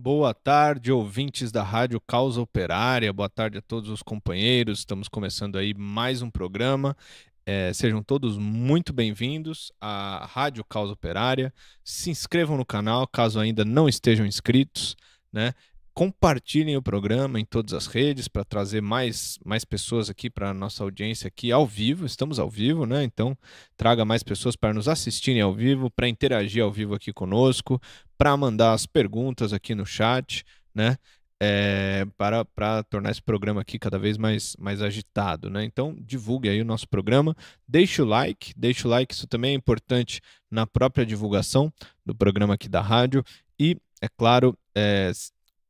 Boa tarde, ouvintes da Rádio Causa Operária. Boa tarde a todos os companheiros. Estamos começando aí mais um programa. É, sejam todos muito bem-vindos à Rádio Causa Operária. Se inscrevam no canal caso ainda não estejam inscritos. Né? compartilhem o programa em todas as redes para trazer mais, mais pessoas aqui para a nossa audiência aqui ao vivo. Estamos ao vivo, né? Então, traga mais pessoas para nos assistirem ao vivo, para interagir ao vivo aqui conosco, para mandar as perguntas aqui no chat, né? É, para, para tornar esse programa aqui cada vez mais, mais agitado, né? Então, divulgue aí o nosso programa, deixe o like, deixe o like, isso também é importante na própria divulgação do programa aqui da rádio e, é claro, é,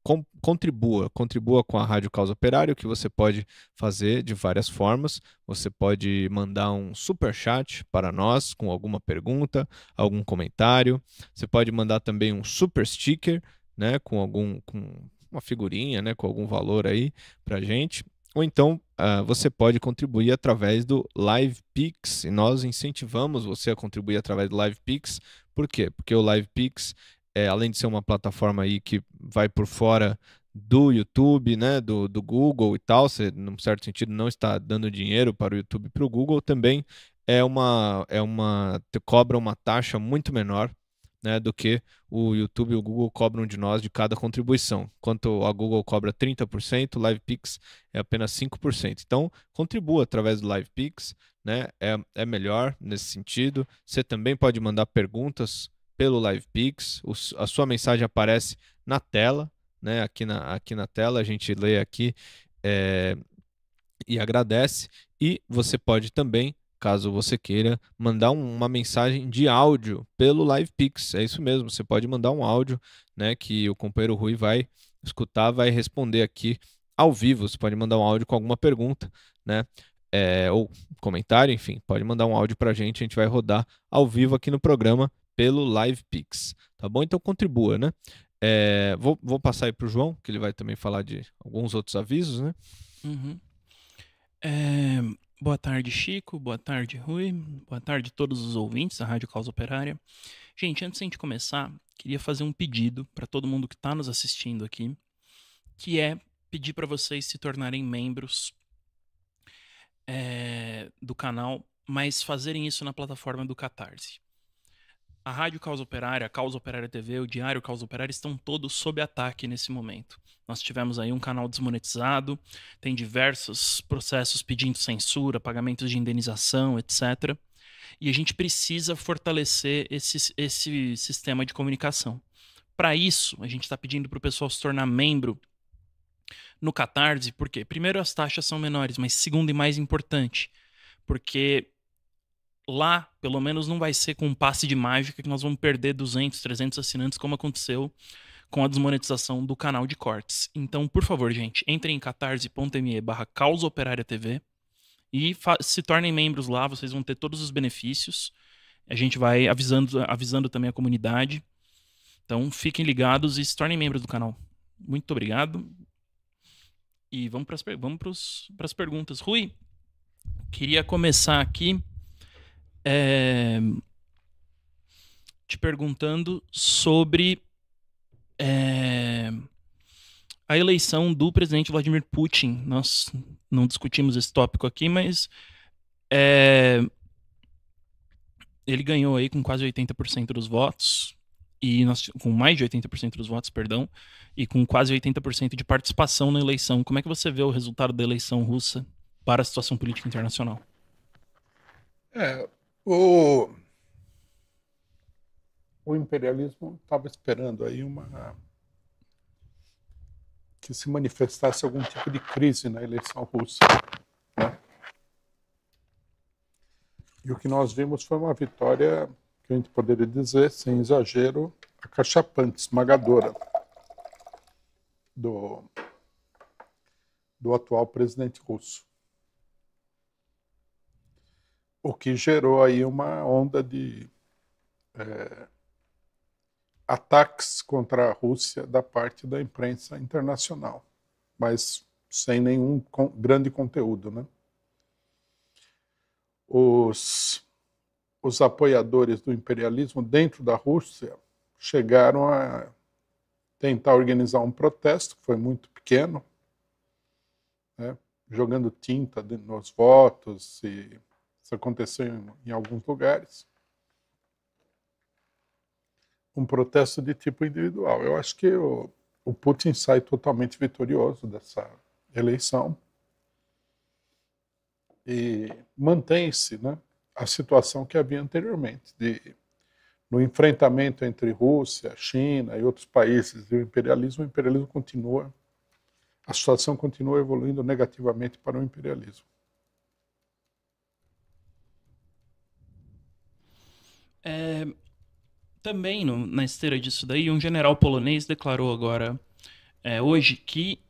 com, contribua, contribua com a Rádio Causa Operário, que você pode fazer de várias formas. Você pode mandar um super chat para nós com alguma pergunta, algum comentário. Você pode mandar também um super sticker, né, com algum com uma figurinha, né, com algum valor aí para gente. Ou então uh, você pode contribuir através do Live e nós incentivamos você a contribuir através do Live Por quê? Porque o Live é, além de ser uma plataforma aí que vai por fora do YouTube, né, do, do Google e tal, você, num certo sentido, não está dando dinheiro para o YouTube e para o Google, também é uma, é uma, cobra uma taxa muito menor, né, do que o YouTube e o Google cobram de nós de cada contribuição. Enquanto a Google cobra 30%, o LivePix é apenas 5%. Então, contribua através do LivePix, né, é, é melhor nesse sentido. Você também pode mandar perguntas, pelo LivePix. A sua mensagem aparece na tela, né? Aqui na, aqui na tela, a gente lê aqui é, e agradece. E você pode também, caso você queira, mandar um, uma mensagem de áudio pelo LivePix. É isso mesmo, você pode mandar um áudio, né? Que o companheiro Rui vai escutar, vai responder aqui ao vivo. Você pode mandar um áudio com alguma pergunta, né? É, ou comentário, enfim, pode mandar um áudio para a gente, a gente vai rodar ao vivo aqui no programa pelo LivePix, tá bom? Então contribua, né? É, vou, vou passar aí para o João, que ele vai também falar de alguns outros avisos, né? Uhum. É, boa tarde, Chico. Boa tarde, Rui. Boa tarde a todos os ouvintes da Rádio Causa Operária. Gente, antes de a gente começar, queria fazer um pedido para todo mundo que está nos assistindo aqui, que é pedir para vocês se tornarem membros é, do canal, mas fazerem isso na plataforma do Catarse. A Rádio Causa Operária, a Causa Operária TV, o Diário Causa Operária estão todos sob ataque nesse momento. Nós tivemos aí um canal desmonetizado, tem diversos processos pedindo censura, pagamentos de indenização, etc. E a gente precisa fortalecer esse, esse sistema de comunicação. Para isso, a gente está pedindo para o pessoal se tornar membro no Catarse, porque, primeiro, as taxas são menores, mas, segundo e mais importante, porque lá, pelo menos, não vai ser com um passe de mágica que nós vamos perder 200, 300 assinantes, como aconteceu com a desmonetização do canal de cortes. Então, por favor, gente, entrem em catarse.me barra TV e se tornem membros lá, vocês vão ter todos os benefícios. A gente vai avisando, avisando também a comunidade. Então, fiquem ligados e se tornem membros do canal. Muito obrigado. E vamos para as vamos perguntas. Rui, queria começar aqui é, te perguntando sobre é, a eleição do presidente Vladimir Putin. Nós não discutimos esse tópico aqui, mas é, ele ganhou aí com quase 80% dos votos e nós, com mais de 80% dos votos, perdão, e com quase 80% de participação na eleição. Como é que você vê o resultado da eleição russa para a situação política internacional? É, o, o imperialismo estava esperando aí uma que se manifestasse algum tipo de crise na eleição russa. Né? E o que nós vimos foi uma vitória que a gente poderia dizer, sem exagero, acachapante, esmagadora do, do atual presidente russo o que gerou aí uma onda de é, ataques contra a Rússia da parte da imprensa internacional, mas sem nenhum grande conteúdo, né? Os, os apoiadores do imperialismo dentro da Rússia chegaram a tentar organizar um protesto, que foi muito pequeno, né? jogando tinta nos votos e isso aconteceu em, em alguns lugares. Um protesto de tipo individual. Eu acho que o, o Putin sai totalmente vitorioso dessa eleição e mantém-se né, a situação que havia anteriormente, de, no enfrentamento entre Rússia, China e outros países e o imperialismo, o imperialismo continua, a situação continua evoluindo negativamente para o imperialismo. É, também, no, na esteira disso daí, um general polonês declarou agora, é, hoje, que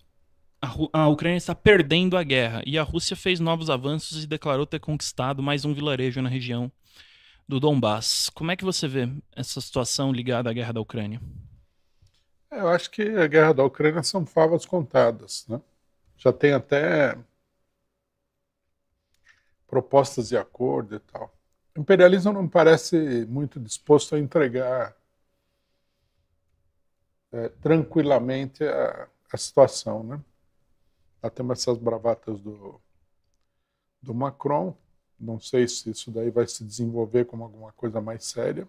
a, a, Ucrânia está perdendo a guerra e a Rússia fez novos avanços e declarou ter conquistado mais um vilarejo na região do Donbass. Como é que você vê essa situação ligada à guerra da Ucrânia? É, eu acho que a guerra da Ucrânia são favas contadas, né? Já tem até propostas de acordo e tal. O imperialismo não parece muito disposto a entregar é, tranquilamente a, a, situação, né? Nós temos essas bravatas do, do Macron, não sei se isso daí vai se desenvolver como alguma coisa mais séria,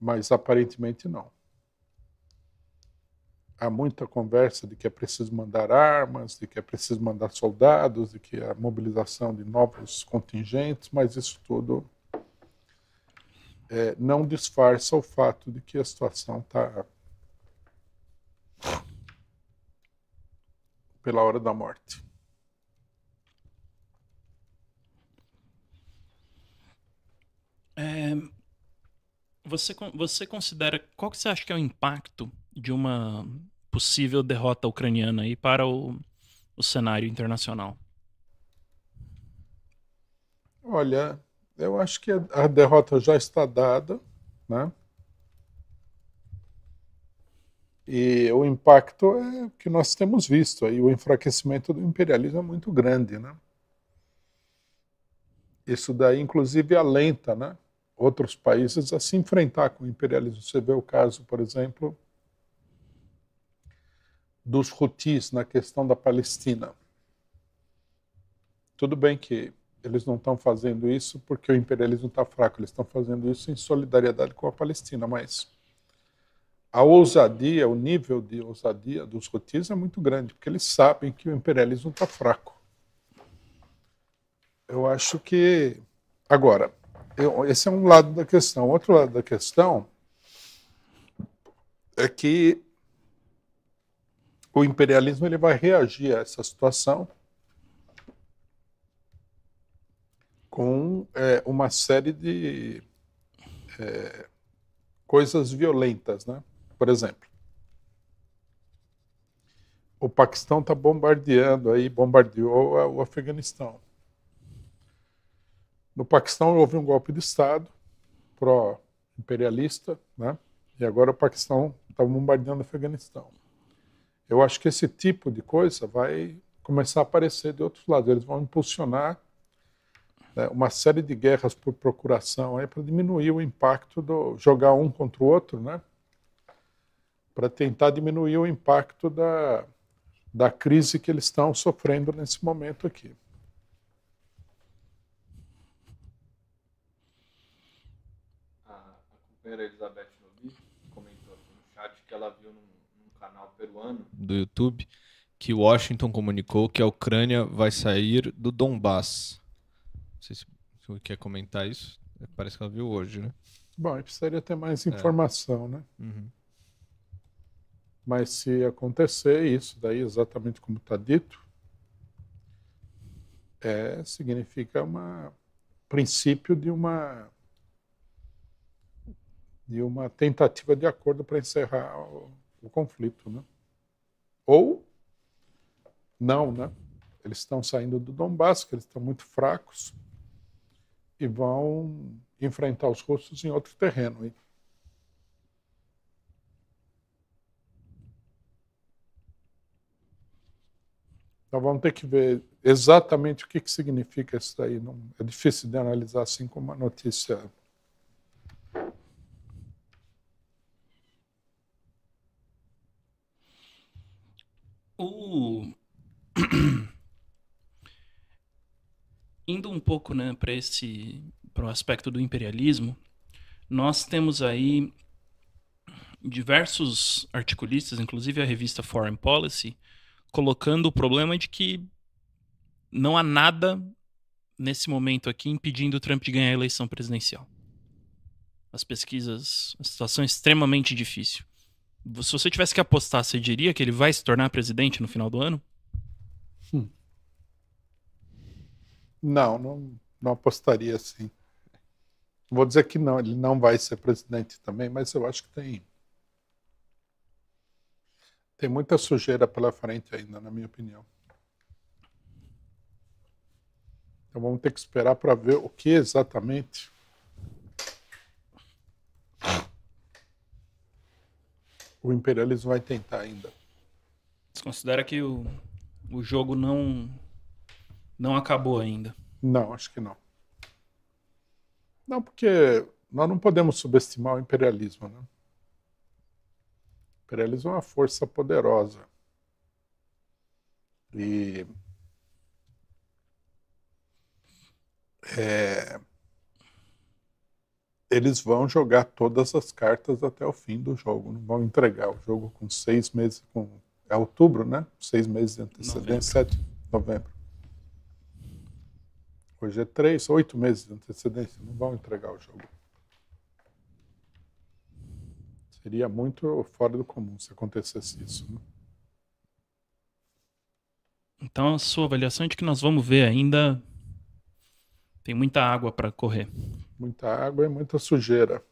mas aparentemente não há muita conversa de que é preciso mandar armas, de que é preciso mandar soldados, de que é a mobilização de novos contingentes, mas isso tudo é, não disfarça o fato de que a situação está pela hora da morte. É, você, você considera qual que você acha que é o impacto de uma possível derrota ucraniana aí para o, o cenário internacional? Olha, eu acho que a derrota já está dada, né? E o impacto é o que nós temos visto aí, o enfraquecimento do imperialismo é muito grande, né? Isso daí, inclusive, alenta, né? Outros países a se enfrentar com o imperialismo. Você vê o caso, por exemplo, dos Houthis na questão da Palestina. Tudo bem que eles não estão fazendo isso porque o imperialismo está fraco, eles estão fazendo isso em solidariedade com a Palestina, mas a ousadia, o nível de ousadia dos Houthis é muito grande, porque eles sabem que o imperialismo está fraco. Eu acho que. Agora, eu, esse é um lado da questão. Outro lado da questão é que o imperialismo ele vai reagir a essa situação com é, uma série de é, coisas violentas, né? Por exemplo, o Paquistão está bombardeando aí, bombardeou o Afeganistão. No Paquistão houve um golpe de Estado pró-imperialista, né? E agora o Paquistão está bombardeando o Afeganistão eu acho que esse tipo de coisa vai começar a aparecer de outros lados. Eles vão impulsionar né, uma série de guerras por procuração para diminuir o impacto do jogar um contra o outro, né? Para tentar diminuir o impacto da, da crise que eles estão sofrendo nesse momento aqui. A, a companheira Elizabeth Novi comentou aqui no chat que ela viu peruano do YouTube que Washington comunicou que a Ucrânia vai sair do Donbass. Não sei se você quer comentar isso. Parece que ela viu hoje, né? Bom, precisaria ter mais é. informação, é. né? Uhum. Mas se acontecer isso daí, exatamente como está dito, é, significa uma princípio de uma de uma tentativa de acordo para encerrar o, o conflito, né? Ou não, né? Eles estão saindo do Donbass, que eles estão muito fracos, e vão enfrentar os russos em outro terreno. Hein? Então vamos ter que ver exatamente o que, que significa isso daí. Não, é difícil de analisar assim como uma notícia O... Indo um pouco né, para esse para o aspecto do imperialismo, nós temos aí diversos articulistas, inclusive a revista Foreign Policy, colocando o problema de que não há nada nesse momento aqui impedindo o Trump de ganhar a eleição presidencial. As pesquisas, a situação é extremamente difícil. Se você tivesse que apostar, você diria que ele vai se tornar presidente no final do ano? Hum. Não, não, não apostaria assim. Vou dizer que não, ele não vai ser presidente também, mas eu acho que tem. Tem muita sujeira pela frente ainda, na minha opinião. Então vamos ter que esperar para ver o que exatamente o imperialismo vai tentar ainda. Você considera que o, o jogo não, não acabou ainda? Não, acho que não. Não, porque nós não podemos subestimar o imperialismo. Né? O imperialismo é uma força poderosa. E. É, eles vão jogar todas as cartas até o fim do jogo, não vão entregar o jogo com seis meses, com é outubro, né? Seis meses de antecedência, sete novembro. Hoje é três, oito meses de antecedência, não vão entregar o jogo. Seria muito fora do comum se acontecesse isso. Né? Então, a sua avaliação é de que nós vamos ver ainda. Tem muita água para correr muita água e muita sujeira.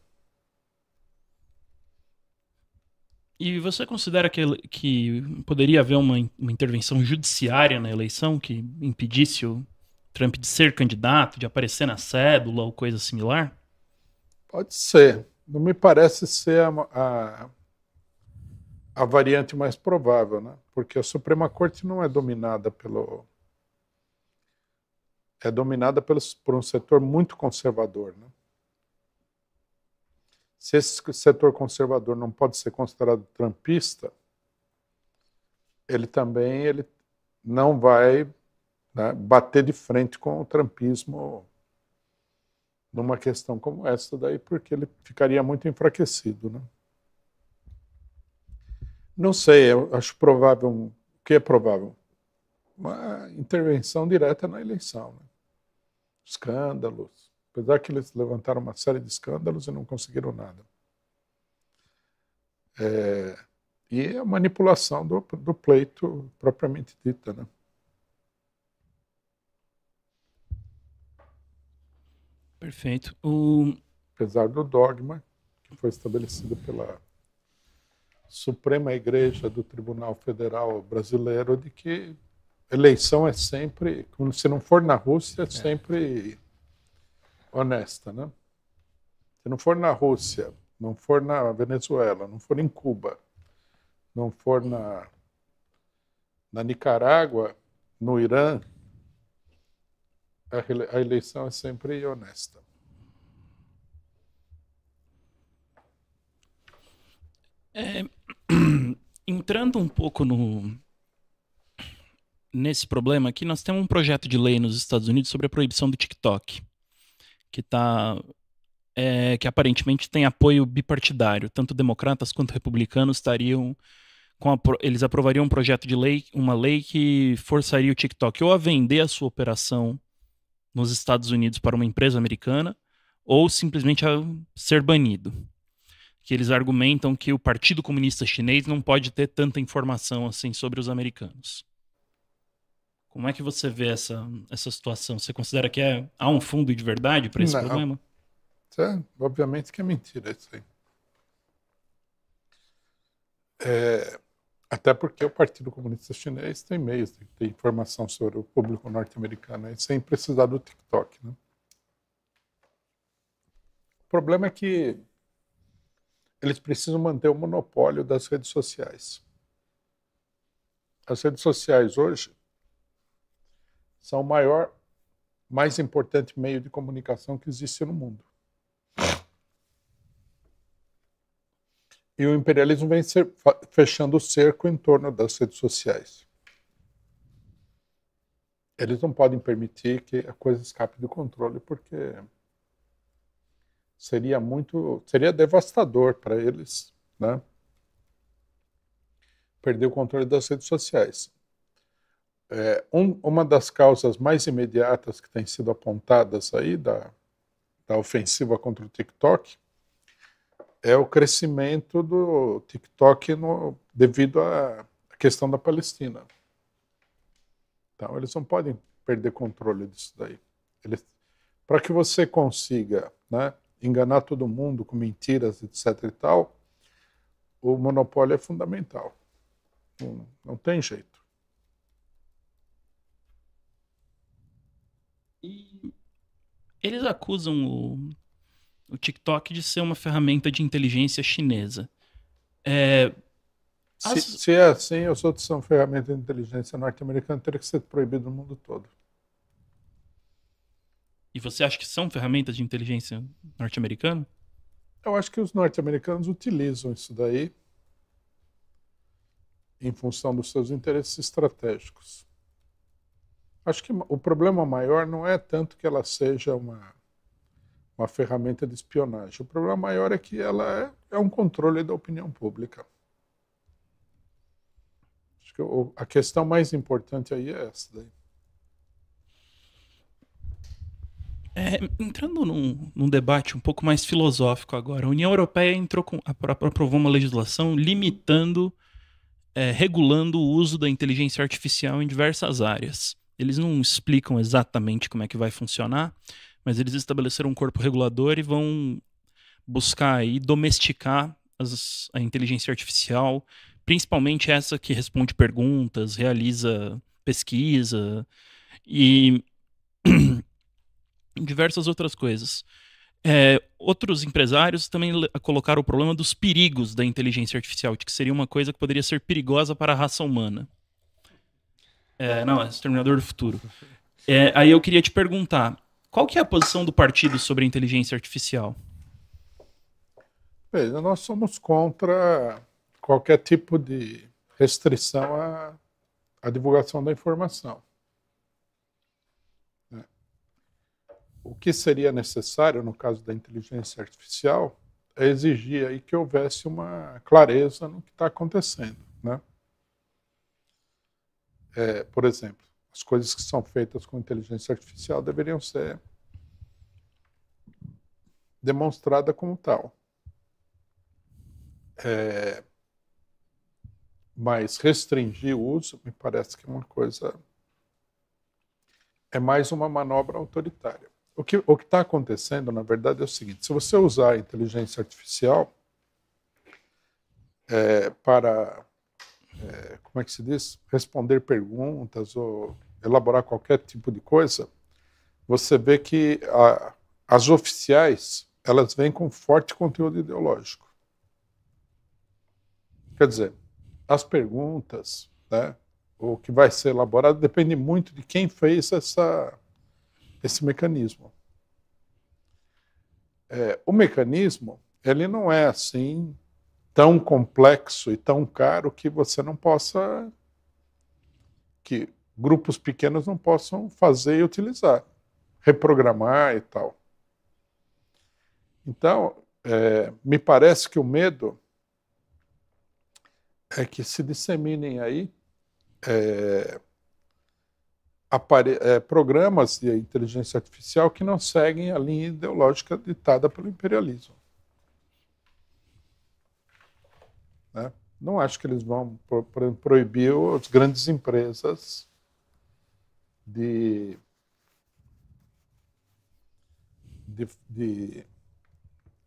E você considera que, que poderia haver uma, uma intervenção judiciária na eleição que impedisse o Trump de ser candidato, de aparecer na cédula ou coisa similar? Pode ser. Não me parece ser a, a, a variante mais provável, né? Porque a Suprema Corte não é dominada pelo é dominada por um setor muito conservador. Né? Se esse setor conservador não pode ser considerado trampista, ele também ele não vai né, bater de frente com o trampismo numa questão como essa daí, porque ele ficaria muito enfraquecido. Né? Não sei, eu acho provável, o que é provável? Uma intervenção direta na eleição. Né? escândalos. Apesar que eles levantaram uma série de escândalos e não conseguiram nada. É, e é a manipulação do, do pleito propriamente dita, né? Perfeito. O... Apesar do dogma que foi estabelecido pela Suprema Igreja do Tribunal Federal Brasileiro de que eleição é sempre, se não for na Rússia, é, é sempre honesta, né? Se não for na Rússia, não for na Venezuela, não for em Cuba, não for na, na Nicarágua, no Irã, a, eleição é sempre honesta. É, entrando um pouco no, nesse problema aqui, nós temos um projeto de lei nos Estados Unidos sobre a proibição do TikTok, que tá é, que aparentemente tem apoio bipartidário, tanto democratas quanto republicanos estariam a, eles aprovariam um projeto de lei, uma lei que forçaria o TikTok ou a vender a sua operação nos Estados Unidos para uma empresa americana ou simplesmente a ser banido. Que eles argumentam que o Partido Comunista Chinês não pode ter tanta informação assim sobre os americanos. Como é que você vê essa, essa situação? Você considera que é, há um fundo de verdade para esse Não. problema? É, obviamente que é mentira isso aí. É, até porque o Partido Comunista Chinês tem meios de ter informação sobre o público norte-americano, sem precisar do TikTok. Né? O problema é que eles precisam manter o monopólio das redes sociais. As redes sociais hoje são o maior, mais importante meio de comunicação que existe no mundo. E o imperialismo vem ser, fechando o cerco em torno das redes sociais. Eles não podem permitir que a coisa escape do controle, porque seria muito, seria devastador para eles, né? Perder o controle das redes sociais. É, um, uma das causas mais imediatas que tem sido apontadas aí da, da ofensiva contra o TikTok é o crescimento do TikTok no, devido à questão da Palestina. Então, eles não podem perder controle disso daí. Para que você consiga né, enganar todo mundo com mentiras, etc. e tal, o monopólio é fundamental. Não, não tem jeito. E eles acusam o, o TikTok de ser uma ferramenta de inteligência chinesa. É, as... se, se, é assim, os outros são ferramenta de inteligência norte-americana, teria que ser proibido no mundo todo. E você acha que são ferramentas de inteligência norte-americana? Eu acho que os norte-americanos utilizam isso daí em função dos seus interesses estratégicos. Acho que o problema maior não é tanto que ela seja uma, uma ferramenta de espionagem. O problema maior é que ela é, é um controle da opinião pública. Acho que o, a questão mais importante aí é essa daí. É, entrando num, num, debate um pouco mais filosófico agora, a União Europeia entrou com, aprovou uma legislação limitando, é, regulando o uso da inteligência artificial em diversas áreas. Eles não explicam exatamente como é que vai funcionar, mas eles estabeleceram um corpo regulador e vão buscar e domesticar as, a inteligência artificial, principalmente essa que responde perguntas, realiza pesquisa e diversas outras coisas. É, outros empresários também colocaram o problema dos perigos da inteligência artificial, de que seria uma coisa que poderia ser perigosa para a raça humana. É, não, é Exterminador do Futuro. É, aí eu queria te perguntar, qual que é a posição do partido sobre a inteligência artificial? nós somos contra qualquer tipo de restrição à, à divulgação da informação. Né? O que seria necessário no caso da inteligência artificial é exigir aí que houvesse uma clareza no que está acontecendo, né? é, por exemplo, as coisas que são feitas com inteligência artificial deveriam ser demonstrada como tal. É, mas restringir o uso me parece que é uma coisa é mais uma manobra autoritária. O que o está acontecendo, na verdade, é o seguinte: se você usar a inteligência artificial é, para é, como é que se diz, responder perguntas ou elaborar qualquer tipo de coisa, você vê que a, as oficiais elas vêm com forte conteúdo ideológico. Quer dizer, as perguntas, né, o que vai ser elaborado depende muito de quem fez essa, esse mecanismo. É, o mecanismo ele não é assim tão complexo e tão caro que você não possa que grupos pequenos não possam fazer e utilizar, reprogramar e tal. Então, é, me parece que o medo é que se disseminem aí é, é, programas de inteligência artificial que não seguem a linha ideológica ditada pelo imperialismo. Não acho que eles vão proibir as grandes empresas de, de, de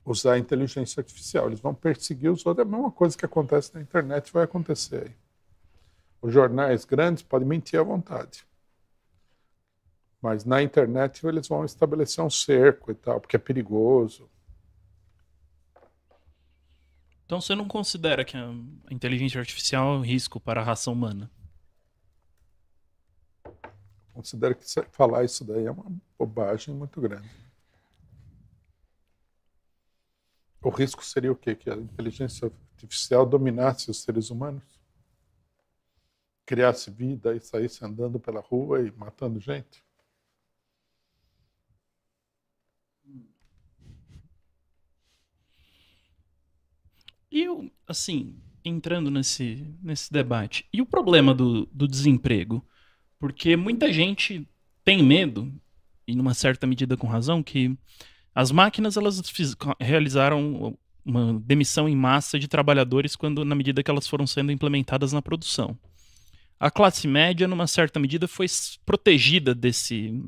usar a inteligência artificial. Eles vão perseguir os outros. É a mesma coisa que acontece na internet vai acontecer. Os jornais grandes podem mentir à vontade. Mas na internet eles vão estabelecer um cerco e tal, porque é perigoso. Então você não considera que a inteligência artificial é um risco para a raça humana? Considero que é, falar isso daí é uma bobagem muito grande. O risco seria o quê? Que a inteligência artificial dominasse os seres humanos? Criasse vida e saísse andando pela rua e matando gente? E eu, assim, entrando nesse, nesse debate, e o problema do, do desemprego? Porque muita gente tem medo, e numa certa medida com razão, que as máquinas elas fiz, realizaram uma demissão em massa de trabalhadores quando na medida que elas foram sendo implementadas na produção. A classe média, numa certa medida, foi protegida desse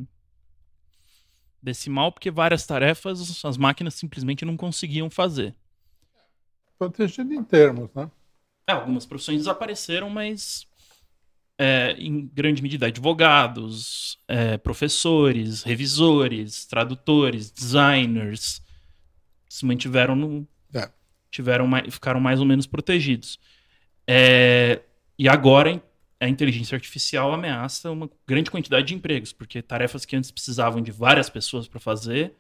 desse mal porque várias tarefas as máquinas simplesmente não conseguiam fazer protegido em termos, né? É, algumas profissões desapareceram, mas é, em grande medida advogados, é, professores, revisores, tradutores, designers se mantiveram no, é. tiveram mais, ficaram mais ou menos protegidos. É, e agora a inteligência artificial ameaça uma grande quantidade de empregos, porque tarefas que antes precisavam de várias pessoas para fazer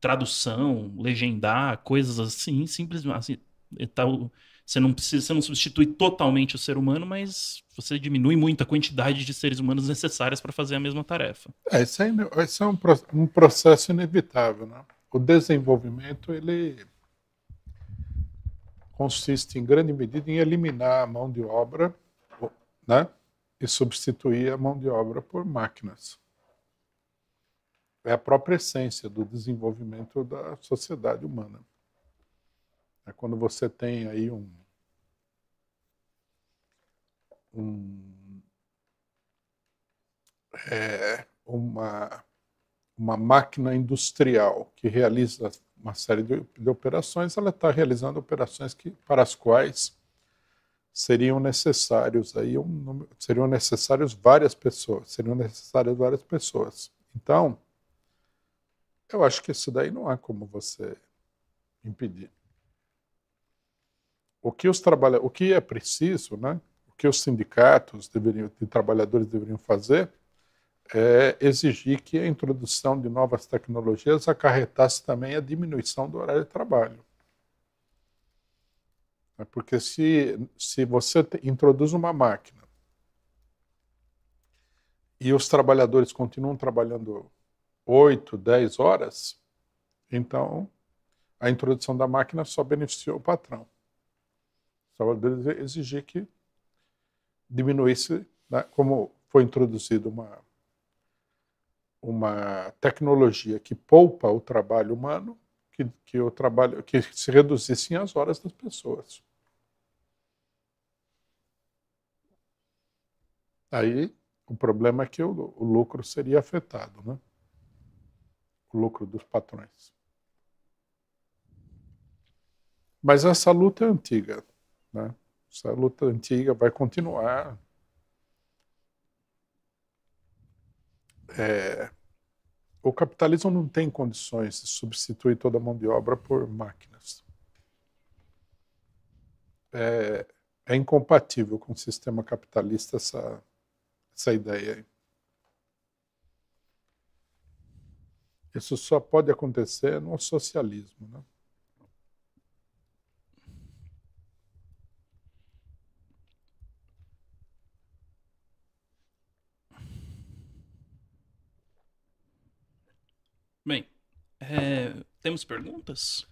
tradução, legendar, coisas assim, simples. Assim, você, não precisa, você não substitui totalmente o ser humano, mas você diminui muito a quantidade de seres humanos necessárias para fazer a mesma tarefa. É, isso, é, é um, um processo inevitável. Né? O desenvolvimento, ele consiste em grande medida em eliminar a mão de obra né, e substituir a mão de obra por máquinas é a própria essência do desenvolvimento da sociedade humana. É quando você tem aí um, um é, uma, uma máquina industrial que realiza uma série de, de operações, ela está realizando operações que, para as quais seriam necessários aí um, seriam necessários várias pessoas, seriam necessárias várias pessoas. Então, eu acho que isso daí não há como você impedir. O que os trabalha, o que é preciso, né? O que os sindicatos deveriam, de trabalhadores deveriam fazer é exigir que a introdução de novas tecnologias acarretasse também a diminuição do horário de trabalho. É porque se, se você introduz uma máquina e os trabalhadores continuam trabalhando 8, 10 horas, então a introdução da máquina só beneficiou o patrão. só trabalhadores exigir que diminuísse, né, como foi introduzida uma, uma tecnologia que poupa o trabalho humano, que, que, o trabalho, que se reduzissem as horas das pessoas. Aí o problema é que o, o lucro seria afetado, né? lucro dos patrões. Mas essa luta é antiga, né? Essa luta antiga vai continuar. É, o capitalismo não tem condições de substituir toda a mão de obra por máquinas. É, é incompatível com o sistema capitalista essa, essa ideia. Isso só pode acontecer no socialismo. Né? Bem, é, temos perguntas?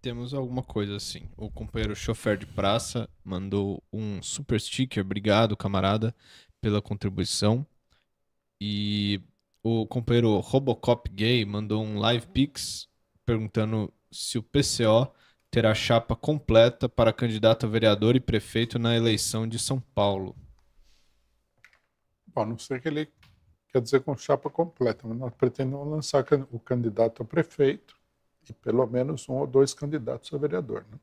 Temos alguma coisa assim. O companheiro chofer de praça mandou um super sticker. Obrigado, camarada, pela contribuição. E o companheiro Robocop Gay mandou um live pix perguntando se o PCO terá chapa completa para candidato a vereador e prefeito na eleição de São Paulo. Bom, não sei o que ele quer dizer com chapa completa, mas nós pretendemos lançar o candidato a prefeito e pelo menos um ou dois candidatos a vereador. Né?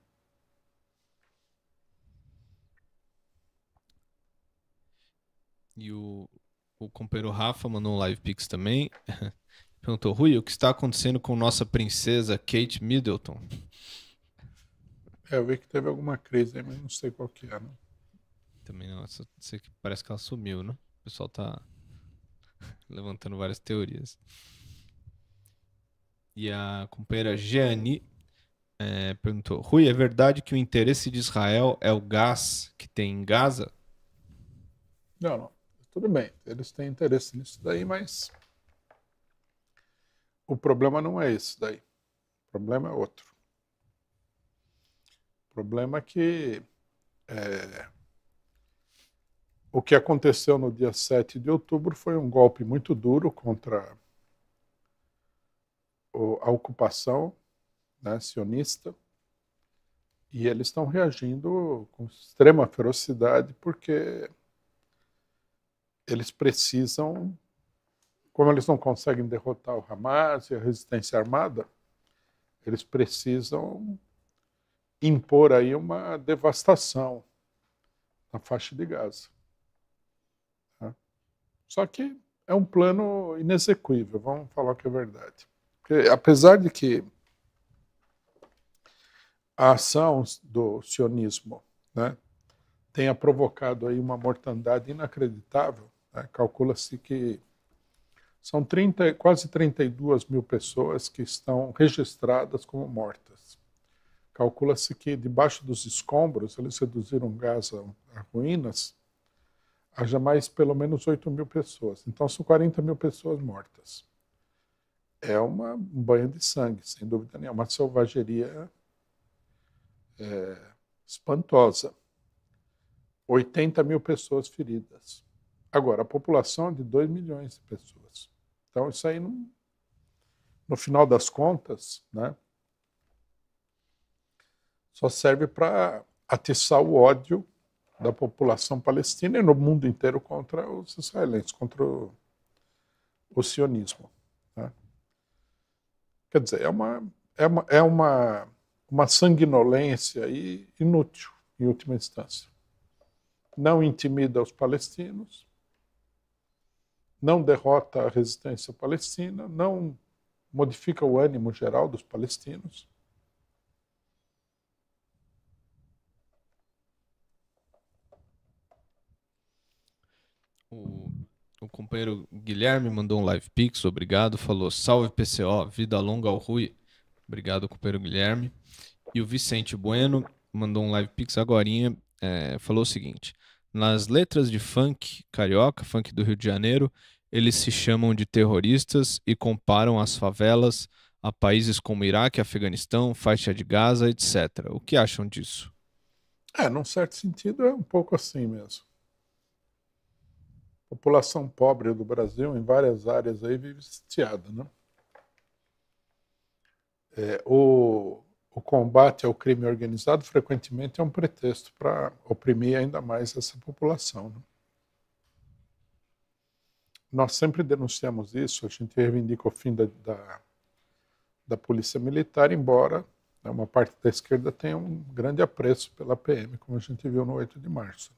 E o o companheiro Rafa mandou um live pix também. Perguntou, Rui, o que está acontecendo com nossa princesa Kate Middleton? É, eu vi que teve alguma crise aí, mas não sei qual que é, né? Também não, né, sei que parece que ela sumiu, né? O pessoal tá levantando várias teorias. E a companheira Jeanne é, perguntou: Rui, é verdade que o interesse de Israel é o gás que tem em Gaza? Não, não. Tudo bem, eles têm interesse nisso daí, mas o problema não é isso daí. O problema é outro. O problema é que é, o que aconteceu no dia 7 de outubro foi um golpe muito duro contra a ocupação né, sionista. E eles estão reagindo com extrema ferocidade, porque eles precisam, como eles não conseguem derrotar o Hamas e a resistência armada, eles precisam impor aí uma devastação na faixa de Gaza. Né? Só que é um plano inexequível, vamos falar que é verdade. Porque, apesar de que a ação do sionismo né, tenha provocado aí uma mortandade inacreditável, né? Calcula-se que são 30, quase 32 mil pessoas que estão registradas como mortas. Calcula-se que debaixo dos escombros, eles reduziram gás a, a ruínas, haja mais pelo menos 8 mil pessoas. Então são 40 mil pessoas mortas. É uma banho de sangue, sem dúvida nenhuma, é uma selvageria é, espantosa. 80 mil pessoas feridas. Agora, a população é de 2 milhões de pessoas. Então, isso aí, não, no final das contas, né, só serve para atiçar o ódio da população palestina e no mundo inteiro contra os israelenses, contra o, o sionismo. Né? Quer dizer, é uma, é uma, é uma, uma sanguinolência inútil, em última instância. Não intimida os palestinos, não derrota a resistência palestina, não modifica o ânimo geral dos palestinos. O, companheiro Guilherme mandou um live pix, obrigado. Falou: Salve PCO, vida longa ao Rui. Obrigado, companheiro Guilherme. E o Vicente Bueno mandou um live pix agorinha. É, falou o seguinte: nas letras de funk carioca, funk do Rio de Janeiro, eles se chamam de terroristas e comparam as favelas a países como Iraque, Afeganistão, faixa de Gaza, etc. O que acham disso? É, num certo sentido é um pouco assim mesmo. A população pobre do Brasil, em várias áreas aí, vive sitiada, né? É, o, o combate ao crime organizado frequentemente é um pretexto para oprimir ainda mais essa população. Né? Nós sempre denunciamos isso, a gente reivindica o fim da, da, da polícia militar, embora né, uma parte da esquerda tenha um grande apreço pela PM, como a gente viu no 8 de março.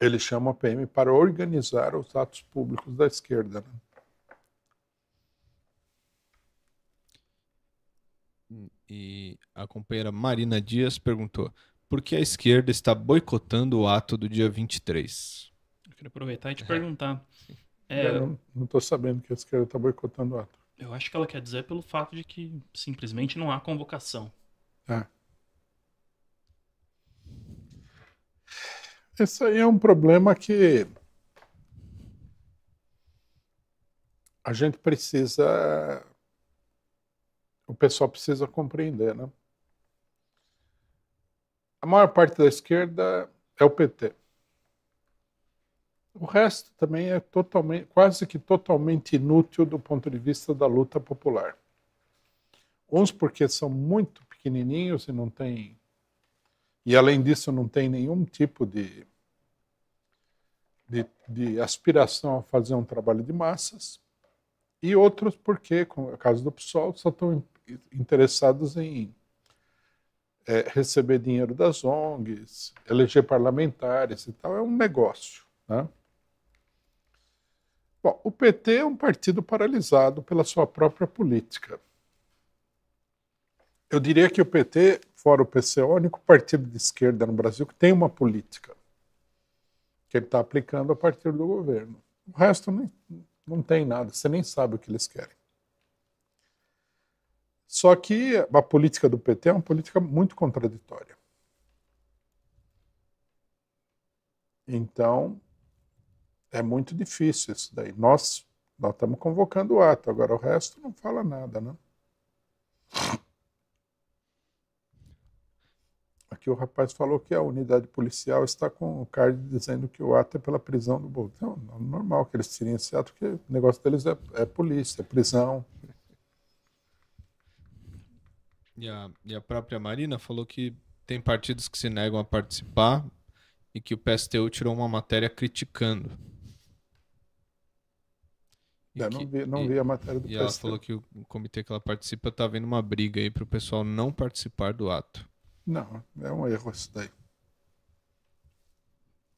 Ele chama a PM para organizar os atos públicos da esquerda. Né? E a companheira Marina Dias perguntou: por que a esquerda está boicotando o ato do dia 23? Eu queria aproveitar e te é. perguntar. É, é eu não estou sabendo que a esquerda está boicotando o ato. Eu acho que ela quer dizer pelo fato de que simplesmente não há convocação. É. Esse aí é um problema que a gente precisa o pessoal precisa compreender, né? A maior parte da esquerda é o PT. O resto também é totalmente, quase que totalmente inútil do ponto de vista da luta popular. Uns porque são muito pequenininhos e não têm e além disso não tem nenhum tipo de, de, de, aspiração a fazer um trabalho de massas, e outros porque, como é o caso do PSOL, só estão interessados em é, receber dinheiro das ONGs, eleger parlamentares e tal, é um negócio. Né? Bom, o PT é um partido paralisado pela sua própria política. Eu diria que o PT, fora o PC, é o único partido de esquerda no Brasil que tem uma política que ele está aplicando a partir do governo. O resto não, não tem nada, você nem sabe o que eles querem. Só que a política do PT é uma política muito contraditória. Então, é muito difícil isso daí. Nós nós estamos convocando o ato, agora o resto não fala nada, né? Aqui o rapaz falou que a unidade policial está com o card dizendo que o ato é pela prisão do Bolsonaro. normal que eles tirem esse ato, porque o negócio deles é, é polícia, é prisão. E a, e a própria Marina falou que tem partidos que se negam a participar e que o PSTU tirou uma matéria criticando. É, que, não, vi, não e, vi, a matéria do E PSTU. ela falou que o, comitê que ela participa está vendo uma briga aí para o pessoal não participar do ato. Não, é um erro isso daí.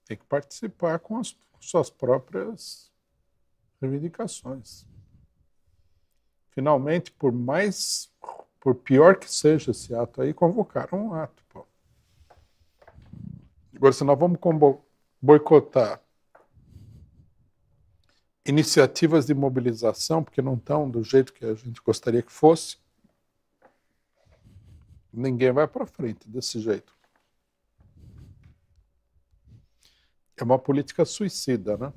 Tem que participar com as suas próprias reivindicações. Finalmente, por mais por pior que seja esse ato aí, convocaram um ato. Pô. Agora, se nós vamos boicotar iniciativas de mobilização, porque não estão do jeito que a gente gostaria que fosse, ninguém vai para frente desse jeito. É uma política suicida, né?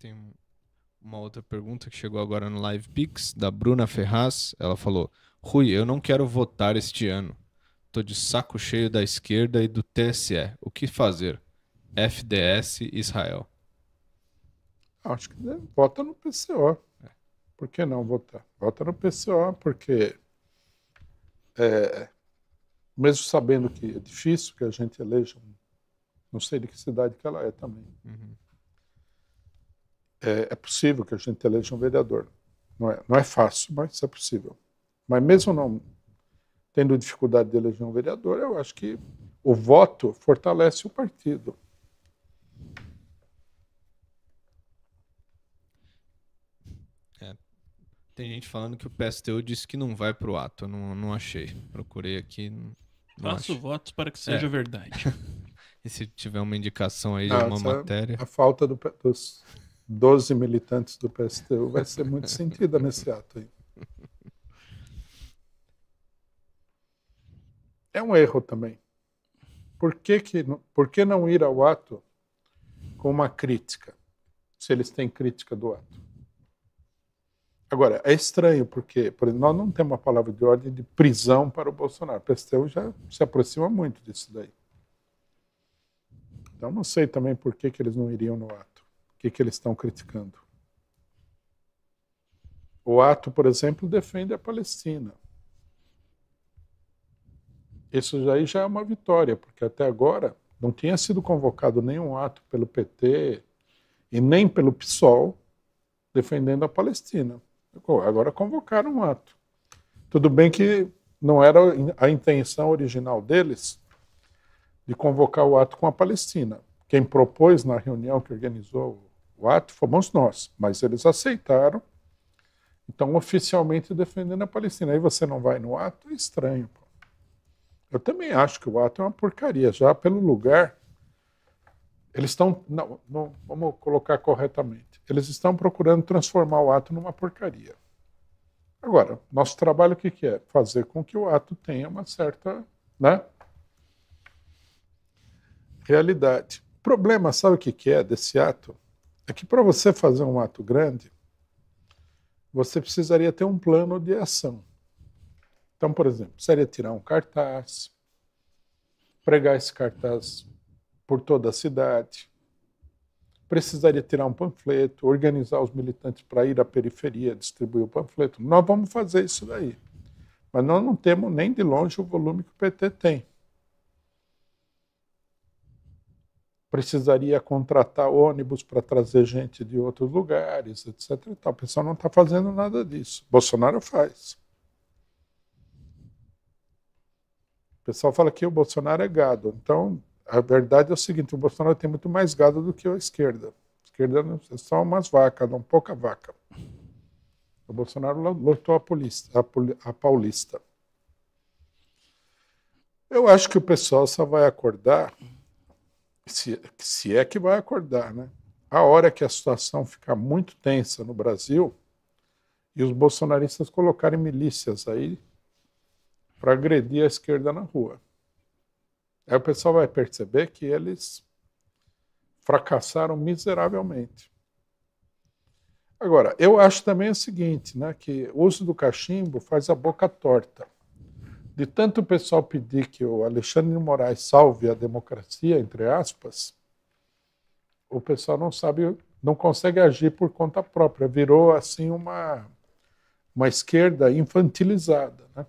Tem uma outra pergunta que chegou agora no Live Pix, da Bruna Ferraz. Ela falou: Rui, eu não quero votar este ano. Tô de saco cheio da esquerda e do TSE. O que fazer? FDS Israel. Acho que deve. Né, vota no PCO. É. Por que não votar? Vota no PCO, porque é, mesmo sabendo que é difícil que a gente eleja, não sei de que cidade que ela é também. Uhum é, é, possível que a gente eleja um vereador. Não é, não é fácil, mas é possível. Mas mesmo não tendo dificuldade de eleger um vereador, eu acho que o voto fortalece o partido. É, tem gente falando que o PSTU disse que não vai para o ato. Eu não, não achei. Procurei aqui. Faço votos para que seja é. verdade. e se tiver uma indicação aí de ah, uma é matéria. A falta do, dos, 12 militantes do PSTU vai ser muito sentido nesse ato aí. É um erro também. Por que, que, por que não ir ao ato com uma crítica, se eles têm crítica do ato? Agora, é estranho, porque por exemplo, nós não temos uma palavra de ordem de prisão para o Bolsonaro. O PSTU já se aproxima muito disso daí. Então, não sei também por que, que eles não iriam no ato que, que eles estão criticando. O ato, por exemplo, defende a Palestina. Isso aí já é uma vitória, porque até agora não tinha sido convocado nenhum ato pelo PT e nem pelo PSOL defendendo a Palestina. Agora convocaram um ato. Tudo bem que não era a intenção original deles de convocar o ato com a Palestina. Quem propôs na reunião que organizou o ato fomos nós, mas eles aceitaram, então oficialmente defendendo a Palestina. Aí você não vai no ato, é estranho. Pô. Eu também acho que o ato é uma porcaria, já pelo lugar. Eles estão, não, não, vamos colocar corretamente, eles estão procurando transformar o ato numa porcaria. Agora, nosso trabalho o que, que é? Fazer com que o ato tenha uma certa né, realidade. O problema, sabe o que, que é desse ato? é que para você fazer um ato grande, você precisaria ter um plano de ação. Então, por exemplo, precisaria tirar um cartaz, pregar esse cartaz por toda a cidade, precisaria tirar um panfleto, organizar os militantes para ir à periferia distribuir o panfleto. Nós vamos fazer isso daí. Mas nós não temos nem de longe o volume que o PT tem. precisaria contratar ônibus para trazer gente de outros lugares, etc. E tal. O pessoal não está fazendo nada disso. Bolsonaro faz. O pessoal fala que o Bolsonaro é gado. Então, a verdade é o seguinte: o Bolsonaro tem muito mais gado do que a esquerda. A esquerda é só umas vacas, não pouca vaca. O Bolsonaro lotou a, a, a paulista. Eu acho que o pessoal só vai acordar se, se é que vai acordar, né? A hora que a situação ficar muito tensa no Brasil e os bolsonaristas colocarem milícias aí para agredir a esquerda na rua. Aí o pessoal vai perceber que eles fracassaram miseravelmente. Agora, eu acho também o seguinte, né, que o uso do cachimbo faz a boca torta de tanto o pessoal pedir que o Alexandre de Moraes salve a democracia, entre aspas, o pessoal não sabe, não consegue agir por conta própria. Virou assim uma, uma esquerda infantilizada. Né?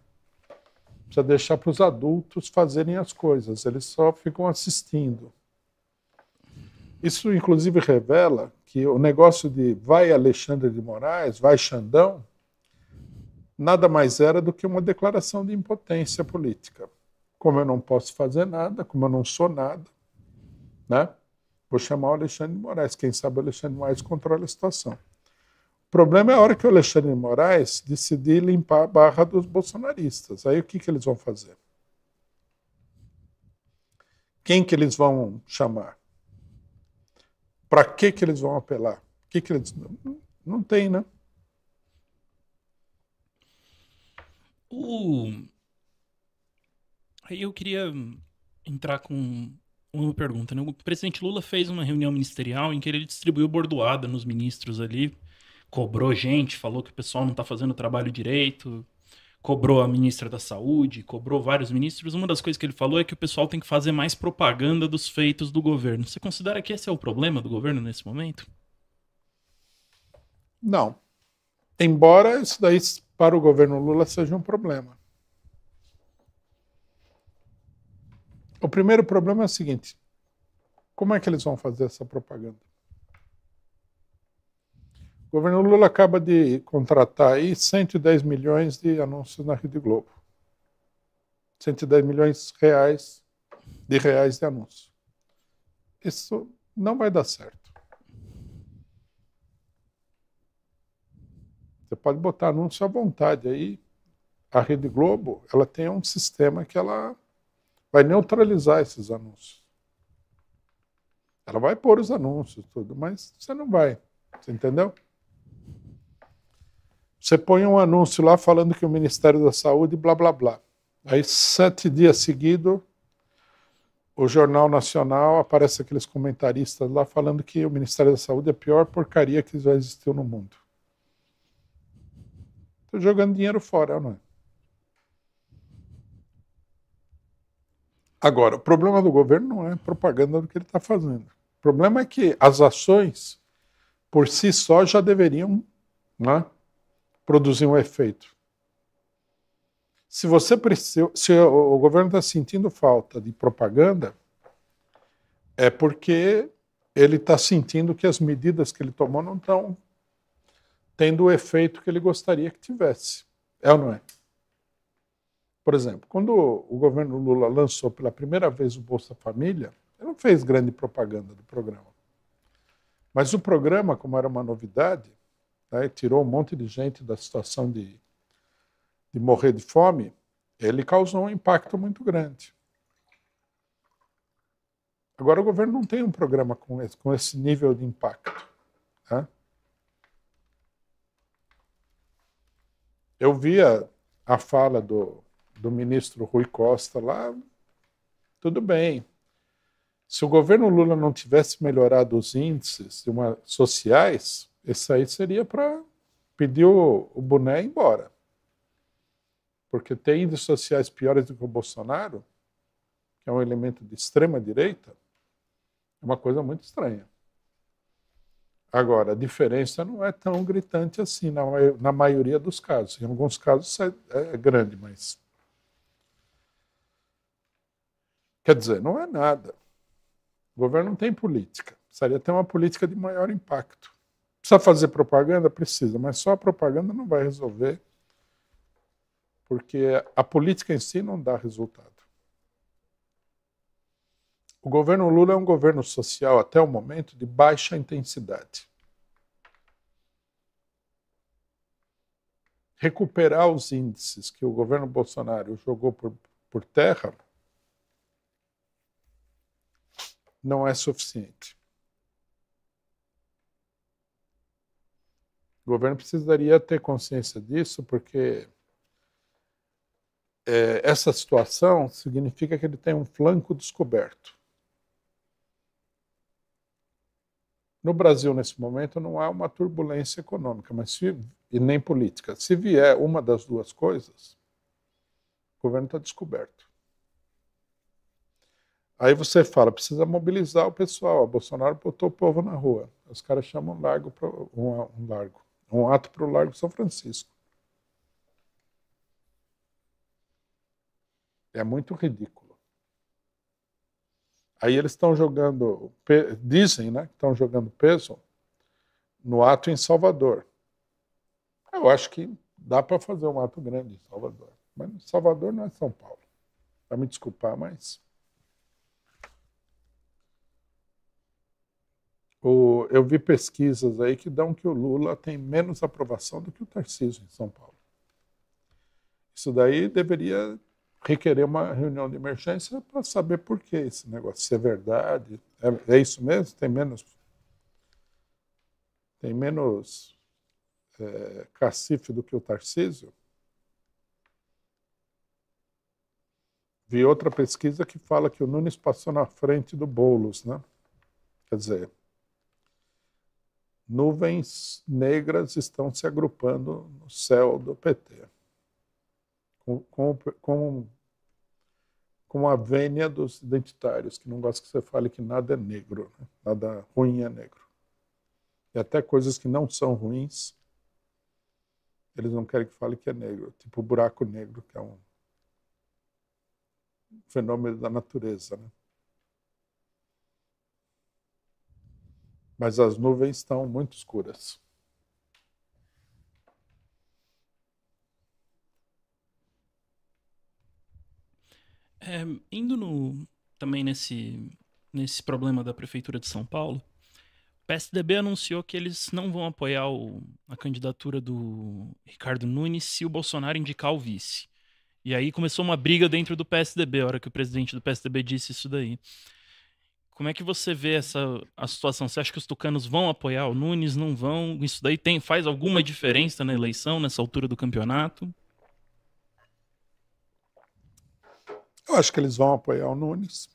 Precisa deixar para os adultos fazerem as coisas, eles só ficam assistindo. Isso, inclusive, revela que o negócio de vai Alexandre de Moraes, vai Xandão, nada mais era do que uma declaração de impotência política. Como eu não posso fazer nada, como eu não sou nada, né? Vou chamar o Alexandre de Moraes. Quem sabe o Alexandre de Moraes controla a situação. O problema é a hora que o Alexandre de Moraes decidir limpar a barra dos bolsonaristas. Aí o que, que eles vão fazer? Quem que eles vão chamar? Para que que eles vão apelar? Que que eles não tem, né? O... Aí eu queria entrar com uma pergunta. Né? O presidente Lula fez uma reunião ministerial em que ele distribuiu bordoada nos ministros ali, cobrou gente, falou que o pessoal não está fazendo o trabalho direito, cobrou a ministra da Saúde, cobrou vários ministros. Uma das coisas que ele falou é que o pessoal tem que fazer mais propaganda dos feitos do governo. Você considera que esse é o problema do governo nesse momento? Não. Embora isso daí para o governo Lula seja um problema. O primeiro problema é o seguinte: como é que eles vão fazer essa propaganda? O governo Lula acaba de contratar aí 110 milhões de anúncios na Rede Globo. 110 milhões reais de reais de anúncio. Isso não vai dar certo. Você pode botar anúncio à vontade. Aí a Rede Globo ela tem um sistema que ela vai neutralizar esses anúncios. Ela vai pôr os anúncios, tudo, mas você não vai. Você entendeu? Você põe um anúncio lá falando que o Ministério da Saúde, blá, blá, blá. Aí, sete dias seguidos, o Jornal Nacional aparece aqueles comentaristas lá falando que o Ministério da Saúde é a pior porcaria que já existiu no mundo. Estou jogando dinheiro fora, não é? Agora, o problema do governo não é propaganda do que ele está fazendo. O problema é que as ações, por si só, já deveriam né, produzir um efeito. Se você precisa, se o governo está sentindo falta de propaganda, é porque ele está sentindo que as medidas que ele tomou não estão tendo o efeito que ele gostaria que tivesse. É ou não é? Por exemplo, quando o governo Lula lançou pela primeira vez o Bolsa Família, ele não fez grande propaganda do programa. Mas o programa, como era uma novidade, né, tirou um monte de gente da situação de, de morrer de fome, ele causou um impacto muito grande. Agora, o governo não tem um programa com esse, com esse nível de impacto. Né? eu via a fala do, do ministro Rui Costa lá, tudo bem. Se o governo Lula não tivesse melhorado os índices uma, sociais, isso aí seria para pedir o, o boné embora. Porque tem índices sociais piores do que o Bolsonaro, que é um elemento de extrema direita, é uma coisa muito estranha. Agora, a diferença não é tão gritante assim na, na maioria dos casos. Em alguns casos é, é grande, mas. Quer dizer, não é nada. O governo não tem política. Precisaria ter uma política de maior impacto. Precisa fazer propaganda? Precisa, mas só a propaganda não vai resolver, porque a política em si não dá resultado. O governo Lula é um governo social, até o momento, de baixa intensidade. Recuperar os índices que o governo Bolsonaro jogou por, por terra não é suficiente. O governo precisaria ter consciência disso, porque é, essa situação significa que ele tem um flanco descoberto. No Brasil, nesse momento, não há uma turbulência econômica mas se, e nem política. Se vier uma das duas coisas, o governo está descoberto. Aí você fala, precisa mobilizar o pessoal. Bolsonaro botou o povo na rua. Os caras chamam largo, pro, um, um, largo, um ato para o Largo São Francisco. É muito ridículo. Aí eles estão jogando, dizem né, que estão jogando peso no ato em Salvador. Eu acho que dá para fazer um ato grande em Salvador. Mas Salvador não é São Paulo. Para me desculpar, mas. O, eu vi pesquisas aí que dão que o Lula tem menos aprovação do que o Tarcísio em São Paulo. Isso daí deveria requerer uma reunião de emergência para saber por que esse negócio, se é verdade, é, é isso mesmo? Tem menos. Tem menos é, cacife do que o Tarcísio? Vi outra pesquisa que fala que o Nunes passou na frente do Boulos, né? Quer dizer, nuvens negras estão se agrupando no céu do PT. Com, com, com com a vênia dos identitários, que não gostam que você fale que nada é negro, né? nada ruim é negro. E até coisas que não são ruins, eles não querem que fale que é negro, tipo o buraco negro, que é um fenômeno da natureza. Né? Mas as nuvens estão muito escuras. É, indo no, também nesse, nesse problema da Prefeitura de São Paulo, o PSDB anunciou que eles não vão apoiar o, a candidatura do Ricardo Nunes se o Bolsonaro indicar o vice. E aí começou uma briga dentro do PSDB, a hora que o presidente do PSDB disse isso daí. Como é que você vê essa a situação? Você acha que os tucanos vão apoiar o Nunes? Não vão? Isso daí tem, faz alguma diferença na eleição, nessa altura do campeonato? Eu acho que eles vão apoiar o Nunes.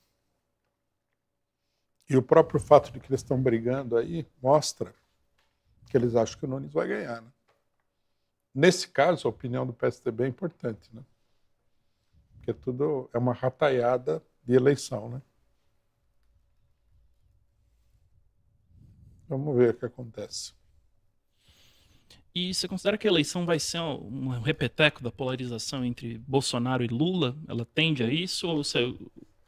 E o próprio fato de que eles estão brigando aí mostra que eles acham que o Nunes vai ganhar. Né? Nesse caso, a opinião do PSDB é importante, né? Porque tudo é uma rataiada de eleição, né? Vamos ver o que acontece. E você considera que a eleição vai ser um, repeteco da polarização entre Bolsonaro e Lula? Ela tende a isso? Ou você,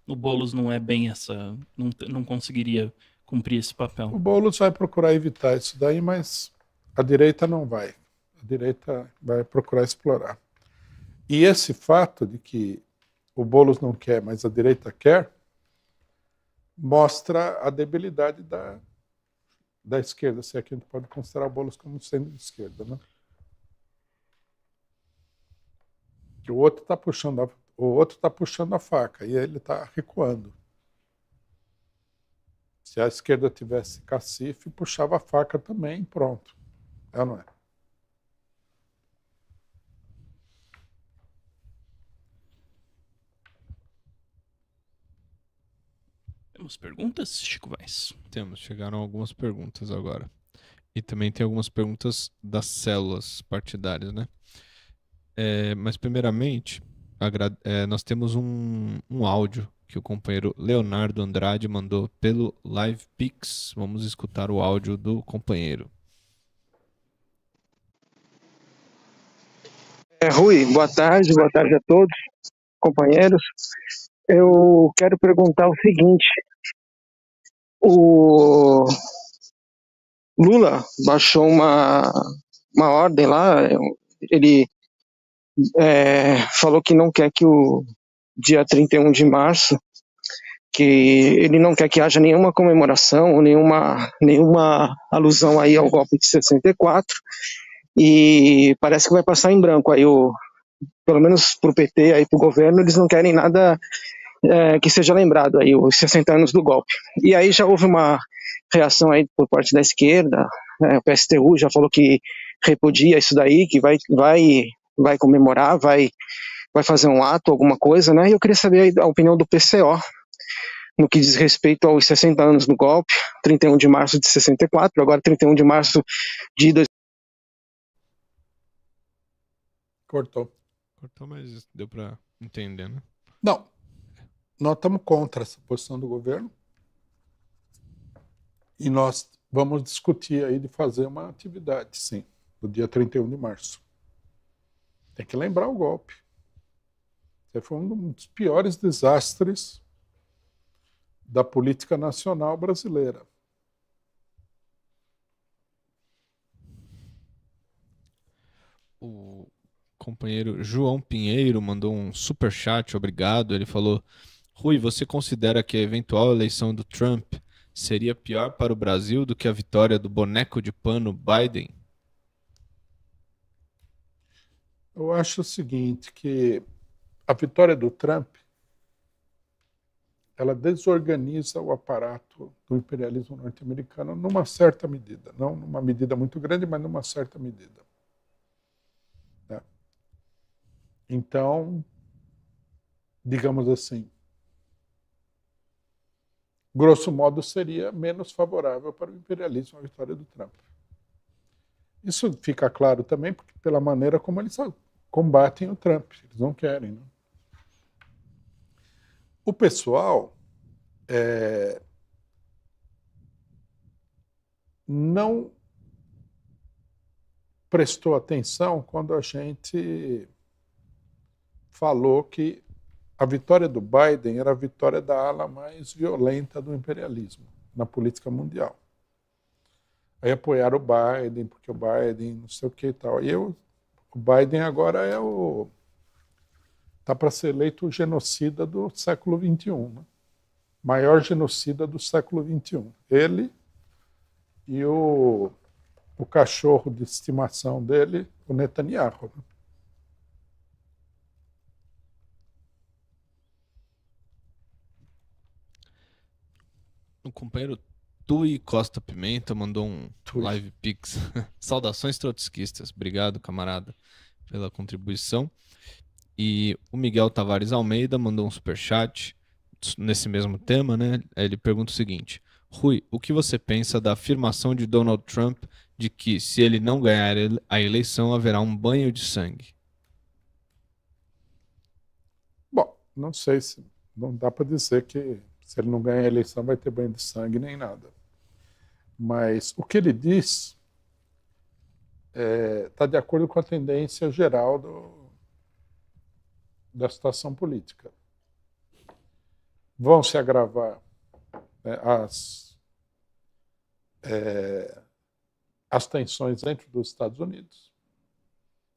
o Boulos não é bem essa. Não, não conseguiria cumprir esse papel? O Boulos vai procurar evitar isso daí, mas a direita não vai. A direita vai procurar explorar. E esse fato de que o Boulos não quer, mas a direita quer, mostra a debilidade da, da esquerda, se é que a gente pode considerar o Boulos como sendo de esquerda. Né? O outro está puxando, a, o outro tá puxando a faca e ele está recuando. Se a esquerda tivesse cacife, puxava a faca também, pronto. É ou não é? Temos perguntas, Chico Vaz? Temos, chegaram algumas perguntas agora. E também tem algumas perguntas das células partidárias, né? É, mas, primeiramente, é, nós temos um, um áudio que o companheiro Leonardo Andrade mandou pelo Live Vamos escutar o áudio do companheiro. É, Rui, boa tarde, boa tarde a todos, companheiros eu quero perguntar o seguinte: o Lula baixou uma, uma ordem lá, ele é, falou que não quer que o dia 31 de março, que ele não quer que haja nenhuma comemoração, nenhuma, nenhuma alusão aí ao golpe de 64, e parece que vai passar em branco aí o pelo menos para o PT aí para o governo eles não querem nada é, que seja lembrado aí os 60 anos do golpe. E aí já houve uma reação aí por parte da esquerda, é, o PSTU já falou que repudia isso daí, que vai, vai, vai comemorar, vai, vai fazer um ato, alguma coisa, né? E eu queria saber a opinião do PCO no que diz respeito aos 60 anos do golpe, 31 de março de 64, agora 31 de março de 2000. Cortou. Cortou, mas deu para entender, né? Não, nós estamos contra essa posição do governo e nós vamos discutir aí de fazer uma atividade, sim, no dia 31 de março. Tem que lembrar o golpe. Foi um dos piores desastres da política nacional brasileira. O companheiro João Pinheiro mandou um super chat, obrigado. Ele falou: Rui, você considera que a eventual eleição do Trump seria pior para o Brasil do que a vitória do boneco de pano Biden? Eu acho o seguinte, que a vitória do Trump ela desorganiza o aparato do imperialismo norte-americano numa certa medida, não numa medida muito grande, mas numa certa medida. Né? Então, digamos assim, grosso modo, seria menos favorável para o imperialismo a vitória do Trump. Isso fica claro também porque, pela maneira como eles combatem o Trump, eles não querem. Né? O pessoal é, não prestou atenção quando a gente falou que a vitória do Biden era a vitória da ala mais violenta do imperialismo na política mundial. Aí apoiaram o Biden, porque o Biden não sei o que e tal. E eu, o Biden agora é o. Está para ser eleito o genocida do século XXI, né? maior genocida do século XXI. Ele e o, o cachorro de estimação dele, o Netanyahu. Né? O companheiro Tui Costa Pimenta mandou um Tui. live pix. Saudações trotskistas. Obrigado, camarada, pela contribuição. E o Miguel Tavares Almeida mandou um super chat nesse mesmo tema, né? Ele pergunta o seguinte: Rui, o que você pensa da afirmação de Donald Trump de que se ele não ganhar a eleição haverá um banho de sangue? Bom, não sei se não dá para dizer que se ele não ganhar a eleição, vai ter banho de sangue nem nada. Mas o que ele diz está é, tá de acordo com a tendência geral do, da situação política. Vão se agravar né, as, é, as tensões dentro dos Estados Unidos.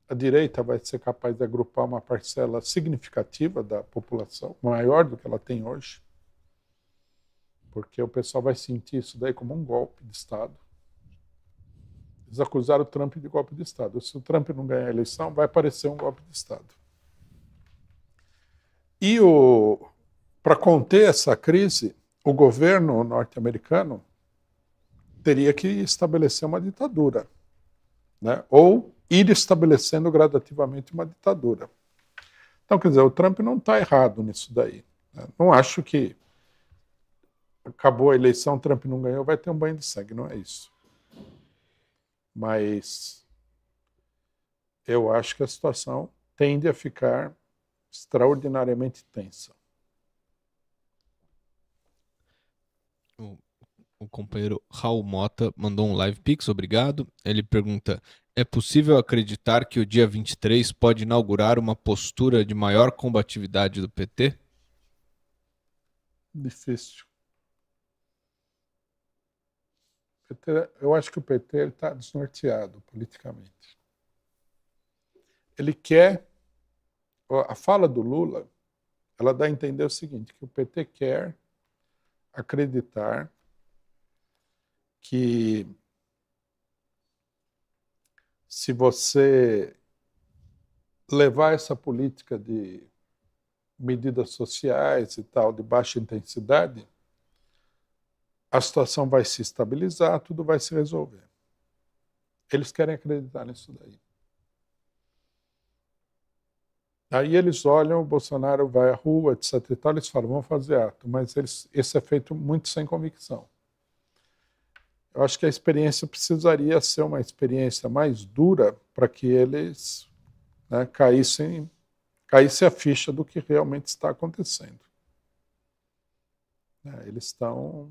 A direita vai ser capaz de agrupar uma parcela significativa da população, maior do que ela tem hoje porque o pessoal vai sentir isso daí como um golpe de Estado. Eles acusaram o Trump de golpe de Estado. Se o Trump não ganhar a eleição, vai parecer um golpe de Estado. E para conter essa crise, o governo norte-americano teria que estabelecer uma ditadura, né? ou ir estabelecendo gradativamente uma ditadura. Então, quer dizer, o Trump não está errado nisso daí. Né? Não acho que acabou a eleição, Trump não ganhou, vai ter um banho de sangue, não é isso. Mas eu acho que a situação tende a ficar extraordinariamente tensa. O, o companheiro Raul Mota mandou um live pix, obrigado. Ele pergunta: é possível acreditar que o dia 23 pode inaugurar uma postura de maior combatividade do PT? Difícil. eu acho que o PT está desnorteado politicamente. Ele quer. A fala do Lula ela dá a entender o seguinte: que o PT quer acreditar que se você levar essa política de medidas sociais e tal de baixa intensidade, a situação vai se estabilizar, tudo vai se resolver. Eles querem acreditar nisso daí. Aí eles olham, o Bolsonaro vai à rua, etc. E tal, eles falam, vamos fazer ato. Mas eles, esse é feito muito sem convicção. Eu acho que a experiência precisaria ser uma experiência mais dura para que eles né, caíssem, a ficha do que realmente está acontecendo. É, eles estão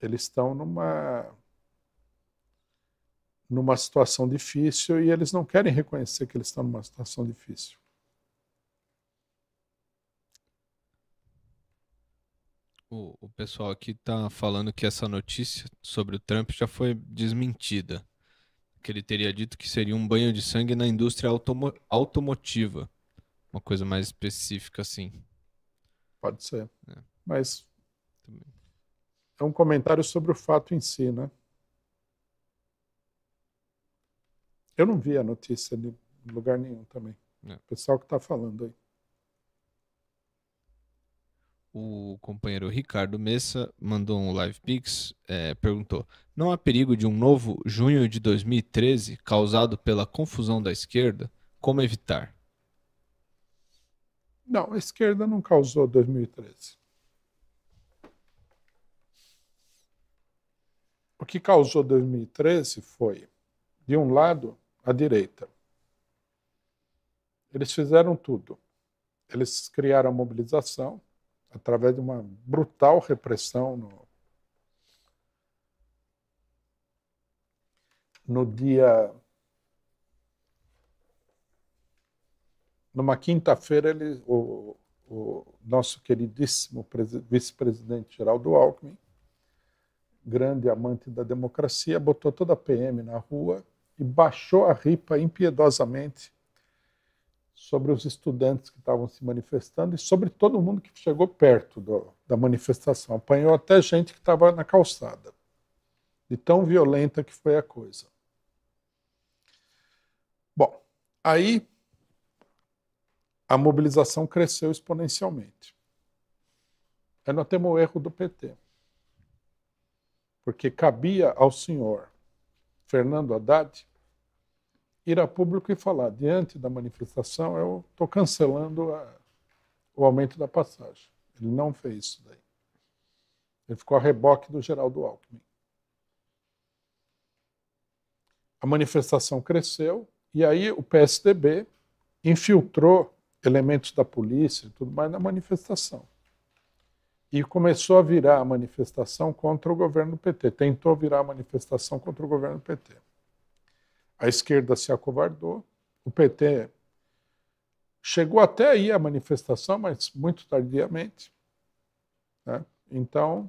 eles estão numa numa situação difícil e eles não querem reconhecer que eles estão numa situação difícil. O, o pessoal aqui está falando que essa notícia sobre o Trump já foi desmentida. Que ele teria dito que seria um banho de sangue na indústria automo automotiva. Uma coisa mais específica, assim. Pode ser. É. Mas. Também é um comentário sobre o fato em si, né? Eu não vi a notícia em lugar nenhum também. É. O pessoal que está falando aí. O companheiro Ricardo Messa mandou um live pix, é, perguntou: Não há perigo de um novo junho de 2013 causado pela confusão da esquerda? Como evitar? Não, a esquerda não causou 2013. O que causou 2013 foi, de um lado, a direita. Eles fizeram tudo. Eles criaram a mobilização através de uma brutal repressão no, no dia numa quinta-feira, o, o, nosso queridíssimo vice-presidente Geraldo Alckmin grande amante da democracia, botou toda a PM na rua e baixou a ripa impiedosamente sobre os estudantes que estavam se manifestando e sobre todo mundo que chegou perto do, da manifestação. Apanhou até gente que estava na calçada, de tão violenta que foi a coisa. Bom, aí a mobilização cresceu exponencialmente. É nós temos o erro do PT porque cabia ao senhor Fernando Haddad ir a público e falar diante da manifestação, eu estou cancelando a, o aumento da passagem. Ele não fez isso daí. Ele ficou a reboque do Geraldo Alckmin. A manifestação cresceu e aí o PSDB infiltrou elementos da polícia e tudo mais na manifestação e começou a virar a manifestação contra o governo do PT, tentou virar a manifestação contra o governo do PT. A esquerda se acovardou, o PT chegou até aí a manifestação, mas muito tardiamente. Né? Então,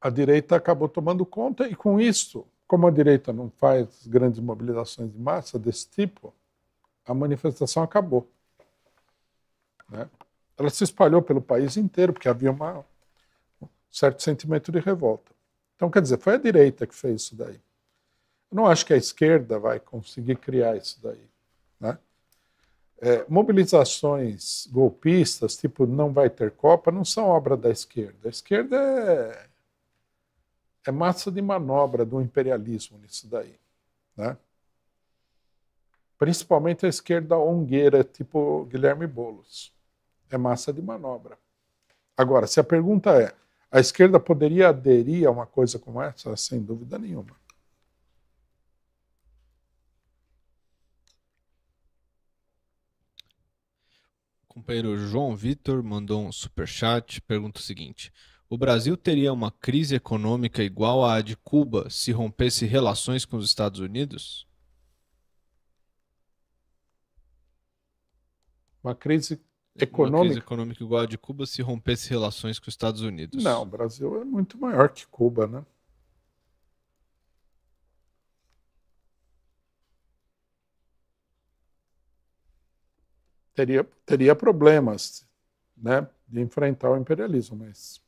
a direita acabou tomando conta, e com isso, como a direita não faz grandes mobilizações de massa desse tipo, a manifestação acabou. Né? ela se espalhou pelo país inteiro, porque havia uma, um certo sentimento de revolta. Então, quer dizer, foi a direita que fez isso daí. Eu não acho que a esquerda vai conseguir criar isso daí. Né? É, mobilizações golpistas, tipo não vai ter Copa, não são obra da esquerda. A esquerda é, é massa de manobra do imperialismo nisso daí. Né? Principalmente a esquerda ongueira, tipo Guilherme Boulos é massa de manobra. Agora, se a pergunta é: a esquerda poderia aderir a uma coisa como essa? Sem dúvida nenhuma. O companheiro João Vitor mandou um superchat, pergunta o seguinte: O Brasil teria uma crise econômica igual à de Cuba se rompesse relações com os Estados Unidos? Uma crise econômica. Uma crise econômica igual a de Cuba se rompesse relações com os Estados Unidos. Não, o Brasil é muito maior que Cuba, né? Teria, teria problemas né, de enfrentar o imperialismo, mas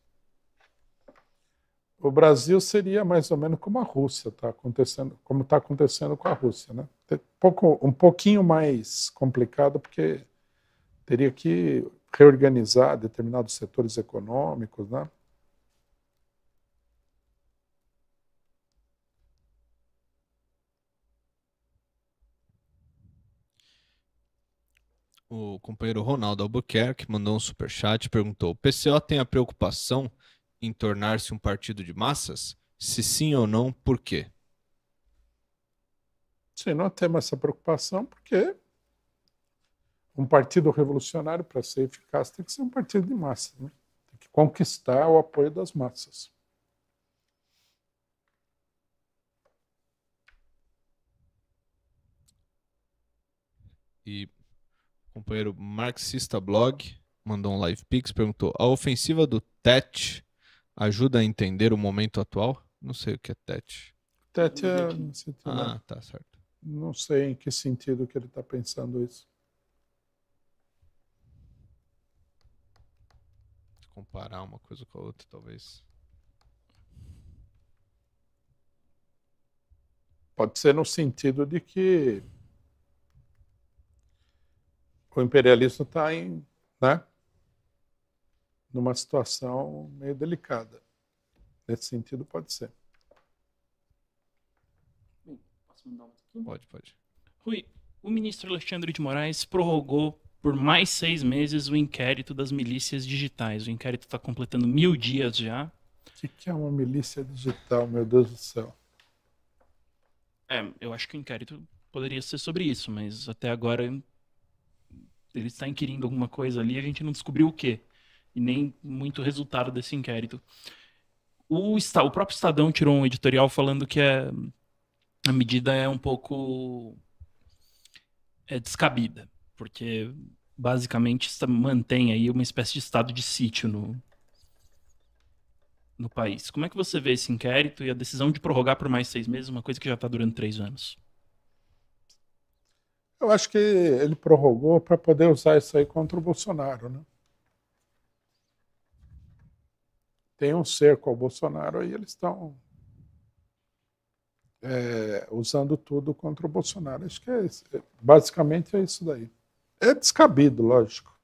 o Brasil seria mais ou menos como a Rússia está acontecendo, como está acontecendo com a Rússia, né? Um pouco, um pouquinho mais complicado porque teria que reorganizar determinados setores econômicos, né? O companheiro Ronaldo Albuquerque mandou um super chat, perguntou: "O PCO tem a preocupação em tornar-se um partido de massas? Se sim ou não, por quê?" Sim, nós temos essa preocupação porque um partido revolucionário, para ser eficaz, tem que ser um partido de massa, né? tem que conquistar o apoio das massas. E o companheiro Marxista Blog mandou um live pix, perguntou: a ofensiva do TET ajuda a entender o momento atual? Não sei o que é TET. TET é. Ah, tá certo. Não sei em que sentido que ele está pensando isso. comparar uma coisa com a outra, talvez. Pode ser no sentido de que o imperialismo está em, né, numa situação meio delicada. Nesse sentido, pode ser. Posso mandar um pouquinho? Pode, pode. Rui, o ministro Alexandre de Moraes prorrogou por mais seis meses o inquérito das milícias digitais. O inquérito está completando mil dias já. O que é uma milícia digital, meu Deus do céu? É, eu acho que o inquérito poderia ser sobre isso, mas até agora ele está inquirindo alguma coisa ali, e a gente não descobriu o quê. E nem muito resultado desse inquérito. O, o próprio Estadão tirou um editorial falando que é, a medida é um pouco é descabida porque basicamente mantém aí uma espécie de estado de sítio no, no país. Como é que você vê esse inquérito e a decisão de prorrogar por mais seis meses, uma coisa que já está durando três anos? Eu acho que ele prorrogou para poder usar isso aí contra o Bolsonaro, né? Tem um cerco ao Bolsonaro e eles estão é, usando tudo contra o Bolsonaro. Acho que é, é basicamente é isso daí. É descabido, lógico.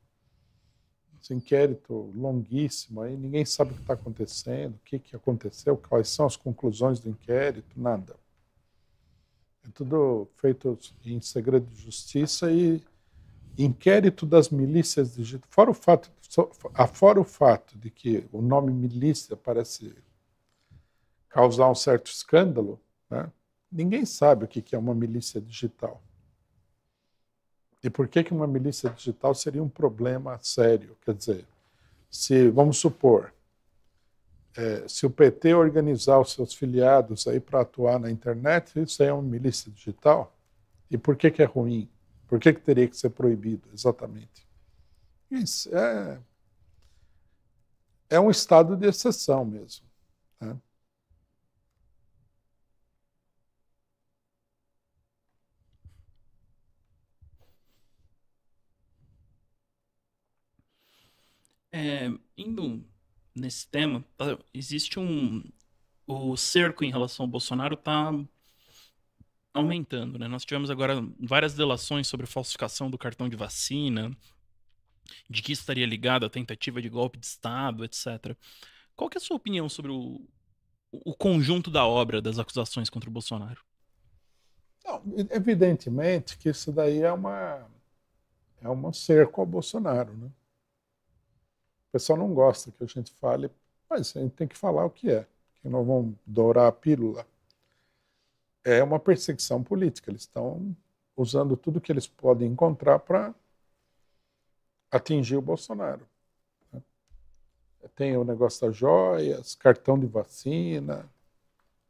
Esse inquérito longuíssimo, aí ninguém sabe o que está acontecendo, o que, que aconteceu, quais são as conclusões do inquérito, nada. É tudo feito em segredo de justiça e inquérito das milícias digitais. Fora o fato, ah, fora o fato de que o nome milícia parece causar um certo escândalo, né? ninguém sabe o que é uma milícia digital. E por que, que uma milícia digital seria um problema sério? Quer dizer, se, vamos supor, é, se o PT organizar os seus filiados aí para atuar na internet, isso aí é uma milícia digital? E por que, que é ruim? Por que, que teria que ser proibido, exatamente? Isso é, é um estado de exceção mesmo. Né? É, indo nesse tema, tá, existe um. O cerco em relação ao Bolsonaro está aumentando, né? Nós tivemos agora várias delações sobre falsificação do cartão de vacina, de que estaria ligado à tentativa de golpe de Estado, etc. Qual que é a sua opinião sobre o, o conjunto da obra das acusações contra o Bolsonaro? Não, evidentemente que isso daí é uma é um cerco ao Bolsonaro, né? O pessoal não gosta que a gente fale, mas a gente tem que falar o que é, que não vão dourar a pílula. É uma perseguição política, eles estão usando tudo que eles podem encontrar para atingir o Bolsonaro. Né? Tem o negócio das joias, cartão de vacina,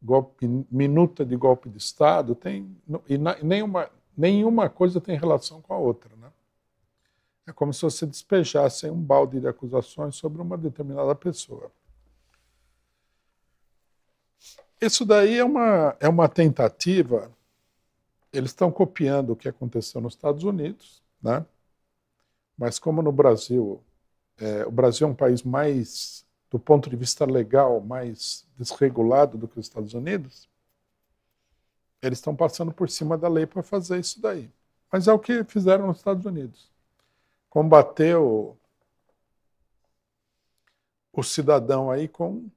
golpe, minuta de golpe de Estado, tem, e nenhuma, nenhuma coisa tem relação com a outra. Né? É como se você despejasse um balde de acusações sobre uma determinada pessoa. Isso daí é uma, é uma tentativa. Eles estão copiando o que aconteceu nos Estados Unidos, né? mas como no Brasil, é, o Brasil é um país mais, do ponto de vista legal, mais desregulado do que os Estados Unidos, eles estão passando por cima da lei para fazer isso daí. Mas é o que fizeram nos Estados Unidos combateu o cidadão aí com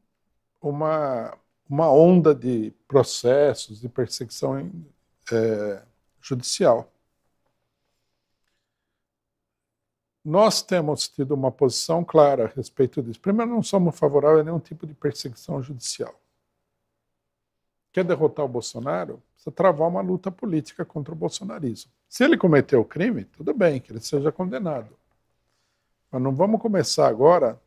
uma, uma onda de processos, de perseguição é, judicial. Nós temos tido uma posição clara a respeito disso. Primeiro, não somos favoráveis a nenhum tipo de perseguição judicial. Quer derrotar o Bolsonaro? Precisa travar uma luta política contra o bolsonarismo. Se ele cometeu o crime, tudo bem, que ele seja condenado. Mas não vamos começar agora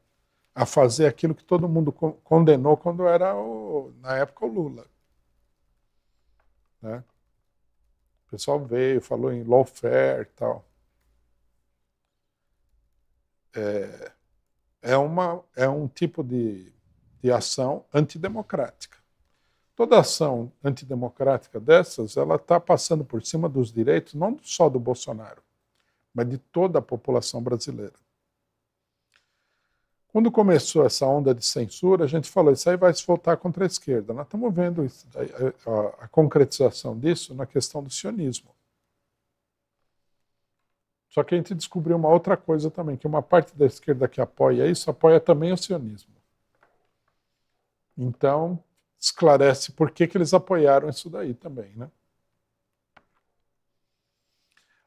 a fazer aquilo que todo mundo condenou quando era, o, na época, o Lula. Né? O pessoal veio, falou em lawfare e tal. É, é, uma, é um tipo de, de ação antidemocrática toda ação antidemocrática dessas, ela está passando por cima dos direitos não só do Bolsonaro, mas de toda a população brasileira. Quando começou essa onda de censura, a gente falou, isso aí vai se voltar contra a esquerda. Nós estamos vendo a, a, a concretização disso na questão do sionismo. Só que a gente descobriu uma outra coisa também, que uma parte da esquerda que apoia isso apoia também o sionismo. Então, esclarece por que, que eles apoiaram isso daí também. Né?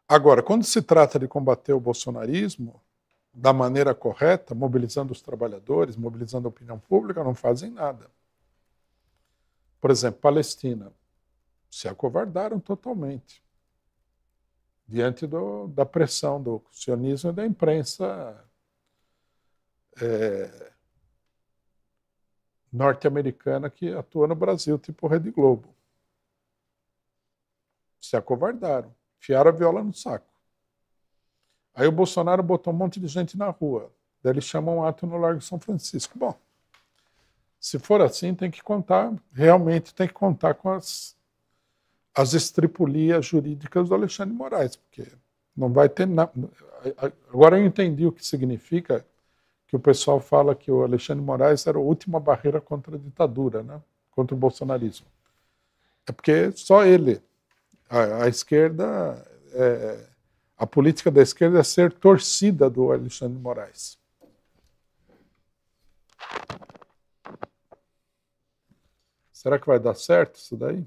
Agora, quando se trata de combater o bolsonarismo da maneira correta, mobilizando os trabalhadores, mobilizando a opinião pública, não fazem nada. Por exemplo, Palestina se acovardaram totalmente diante do, da pressão do sionismo e da imprensa é, norte-americana que atua no Brasil, tipo Rede Globo. Se acovardaram, fiaram a viola no saco. Aí o Bolsonaro botou um monte de gente na rua. Daí eles chamam um ato no Largo São Francisco. Bom, se for assim, tem que contar, realmente tem que contar com as, as estripulias jurídicas do Alexandre Moraes, porque não vai ter nada. Agora eu entendi o que significa que o pessoal fala que o Alexandre Moraes era a última barreira contra a ditadura, né? contra o bolsonarismo. É porque só ele. A, a esquerda, é, a política da esquerda é ser torcida do Alexandre Moraes. Será que vai dar certo isso daí?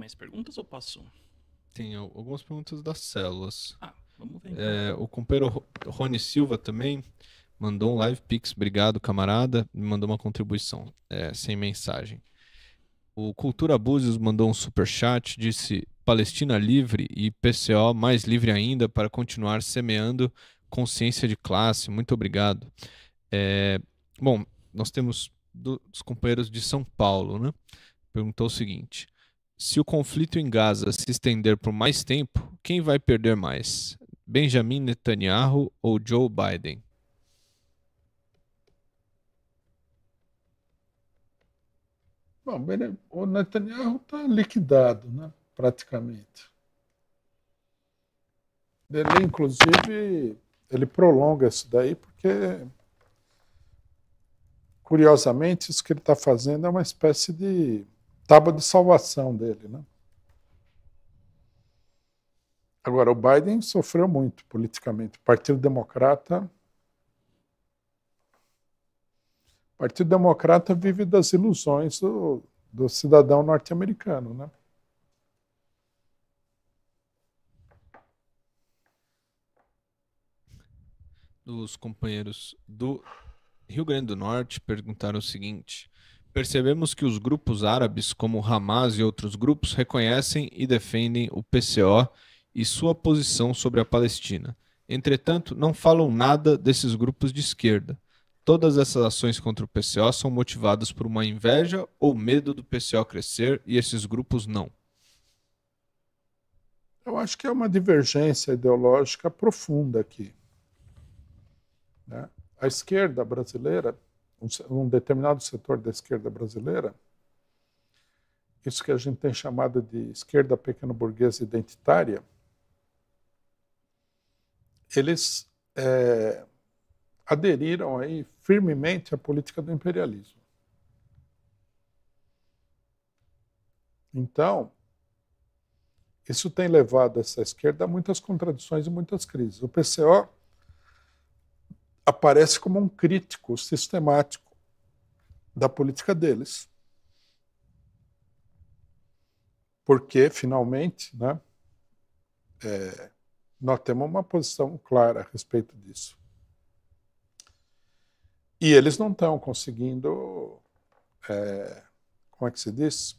mais perguntas ou passo? Tem algumas perguntas das células. Ah, vamos ver. É, então. o companheiro Rony Silva também mandou um live pix, obrigado camarada, me mandou uma contribuição é, sem mensagem. O Cultura Búzios mandou um super chat, disse Palestina livre e PCO mais livre ainda para continuar semeando consciência de classe. Muito obrigado. É, bom, nós temos dos companheiros de São Paulo, né? Perguntou o seguinte: se o conflito em Gaza se estender por mais tempo, quem vai perder mais? Benjamin Netanyahu ou Joe Biden? Bom, o Netanyahu está liquidado, né? praticamente. Ele, inclusive, ele prolonga isso daí porque, curiosamente, isso que ele está fazendo é uma espécie de tábua de salvação dele. Né? Agora, o Biden sofreu muito politicamente. O Partido Democrata. O Partido Democrata vive das ilusões do, do cidadão norte-americano, né? Os companheiros do Rio Grande do Norte perguntaram o seguinte: Percebemos que os grupos árabes, como Hamas e outros grupos, reconhecem e defendem o PCO e sua posição sobre a Palestina. Entretanto, não falam nada desses grupos de esquerda. Todas essas ações contra o PCO são motivadas por uma inveja ou medo do PCO crescer e esses grupos não. Eu acho que é uma divergência ideológica profunda aqui. Né? A esquerda brasileira um, determinado setor da esquerda brasileira, isso que a gente tem chamado de esquerda pequeno-burguesa identitária, eles é, aderiram aí firmemente à política do imperialismo. Então, isso tem levado essa esquerda a muitas contradições e muitas crises. O PCO aparece como um crítico sistemático da política deles. Porque, finalmente, né, é, nós temos uma posição clara a respeito disso. E eles não estão conseguindo, é, como é que se diz?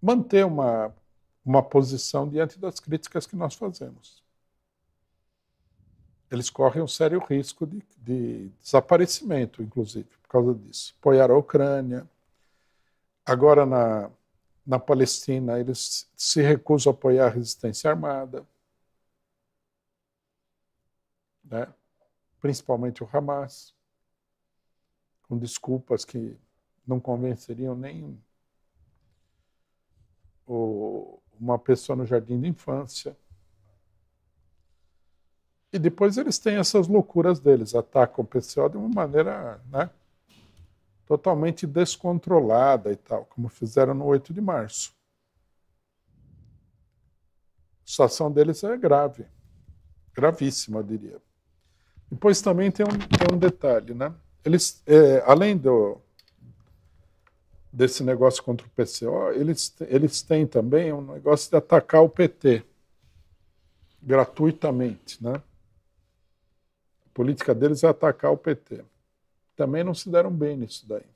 Manter uma, uma posição diante das críticas que nós fazemos eles correm um sério risco de, de desaparecimento, inclusive, por causa disso. Apoiaram a Ucrânia. Agora, na, na Palestina, eles se recusam a apoiar a resistência armada, né? principalmente o Hamas, com desculpas que não convenceriam nem o, uma pessoa no jardim de infância. E depois eles têm essas loucuras deles, atacam o PCO de uma maneira né, totalmente descontrolada e tal, como fizeram no 8 de março. A situação deles é grave, gravíssima, eu diria. Depois também tem um, tem um detalhe, né? Eles, é, além do, desse negócio contra o PCO, eles, eles têm também um negócio de atacar o PT gratuitamente, né? política deles é atacar o PT. Também não se deram bem nisso daí.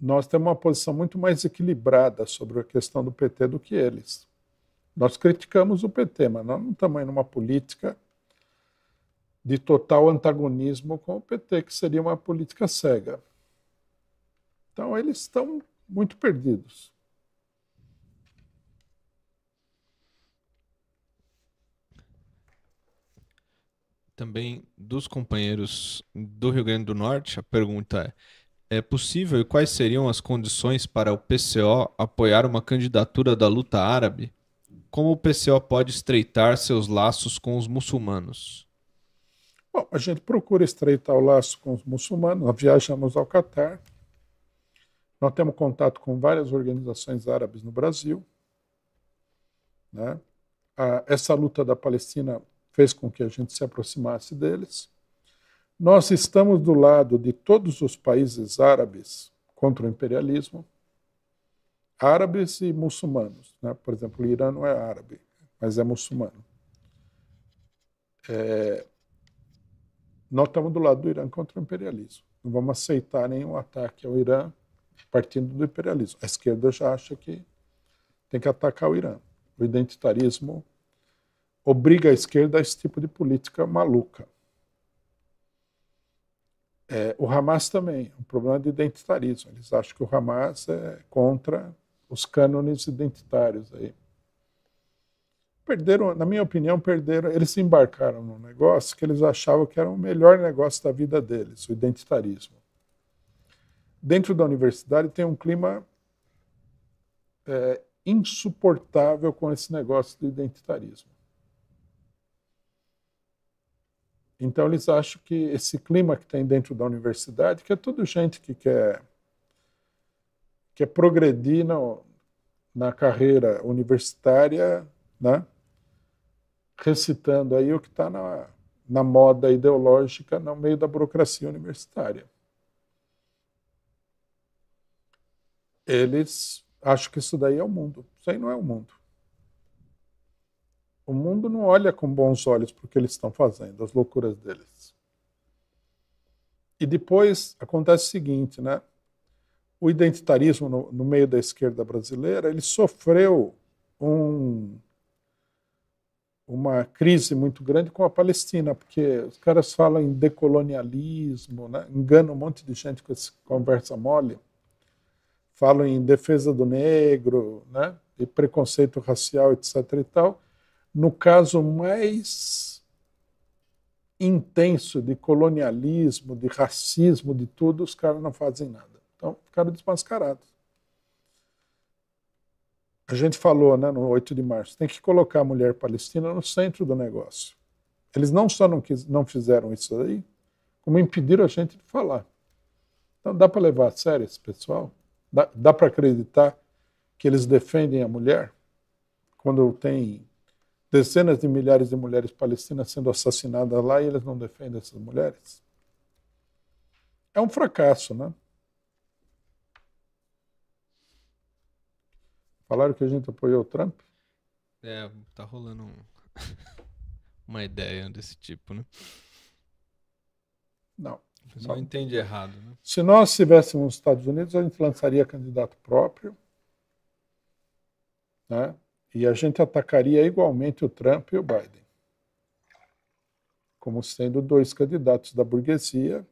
Nós temos uma posição muito mais equilibrada sobre a questão do PT do que eles. Nós criticamos o PT, mas nós não estamos em uma política de total antagonismo com o PT, que seria uma política cega. Então, eles estão muito perdidos. também dos companheiros do Rio Grande do Norte. A pergunta é: é possível e quais seriam as condições para o PCO apoiar uma candidatura da luta árabe? Como o PCO pode estreitar seus laços com os muçulmanos? Bom, a gente procura estreitar o laço com os muçulmanos. Nós viajamos ao Catar. Nós temos contato com várias organizações árabes no Brasil. Né? essa luta da Palestina fez com que a gente se aproximasse deles. Nós estamos do lado de todos os países árabes contra o imperialismo, árabes e muçulmanos. Né? Por exemplo, o Irã não é árabe, mas é muçulmano. É... Nós estamos do lado do Irã contra o imperialismo. Não vamos aceitar nenhum ataque ao Irã partindo do imperialismo. A esquerda já acha que tem que atacar o Irã. O identitarismo obriga a esquerda a esse tipo de política maluca. É, o Hamas também, um problema de identitarismo. Eles acham que o Hamas é contra os cânones identitários aí. Perderam, na minha opinião, perderam. Eles se embarcaram num negócio que eles achavam que era o melhor negócio da vida deles, o identitarismo. Dentro da universidade tem um clima é, insuportável com esse negócio do identitarismo. Então eles acham que esse clima que tem dentro da universidade, que é tudo gente que quer, quer progredir na, na carreira universitária, né? recitando aí o que está na, na moda ideológica no meio da burocracia universitária. Eles acham que isso daí é o mundo. Isso aí não é o mundo. O mundo não olha com bons olhos para o que eles estão fazendo, as loucuras deles. E depois acontece o seguinte, né? O identitarismo no, no meio da esquerda brasileira, ele sofreu um, uma crise muito grande com a Palestina, porque os caras falam em decolonialismo, né? enganam um monte de gente com essa conversa mole, falam em defesa do negro, né? e preconceito racial, etc. e tal, no caso mais intenso de colonialismo, de racismo, de tudo, os caras não fazem nada. Então, ficaram desmascarados. A gente falou, né, no 8 de março, tem que colocar a mulher palestina no centro do negócio. Eles não só não, quis, não fizeram isso aí, como impediram a gente de falar. Então, dá para levar a sério esse pessoal? Dá, dá para acreditar que eles defendem a mulher quando tem dezenas de milhares de mulheres palestinas sendo assassinadas lá e eles não defendem essas mulheres? É um fracasso, né? Falaram que a gente apoiou o Trump? É, tá rolando um... uma ideia desse tipo, né? Não. Só entende errado. Né? Se nós estivéssemos nos Estados Unidos, a gente lançaria candidato próprio. Né? E a gente atacaria igualmente o Trump e o Biden, como sendo dois candidatos da burguesia,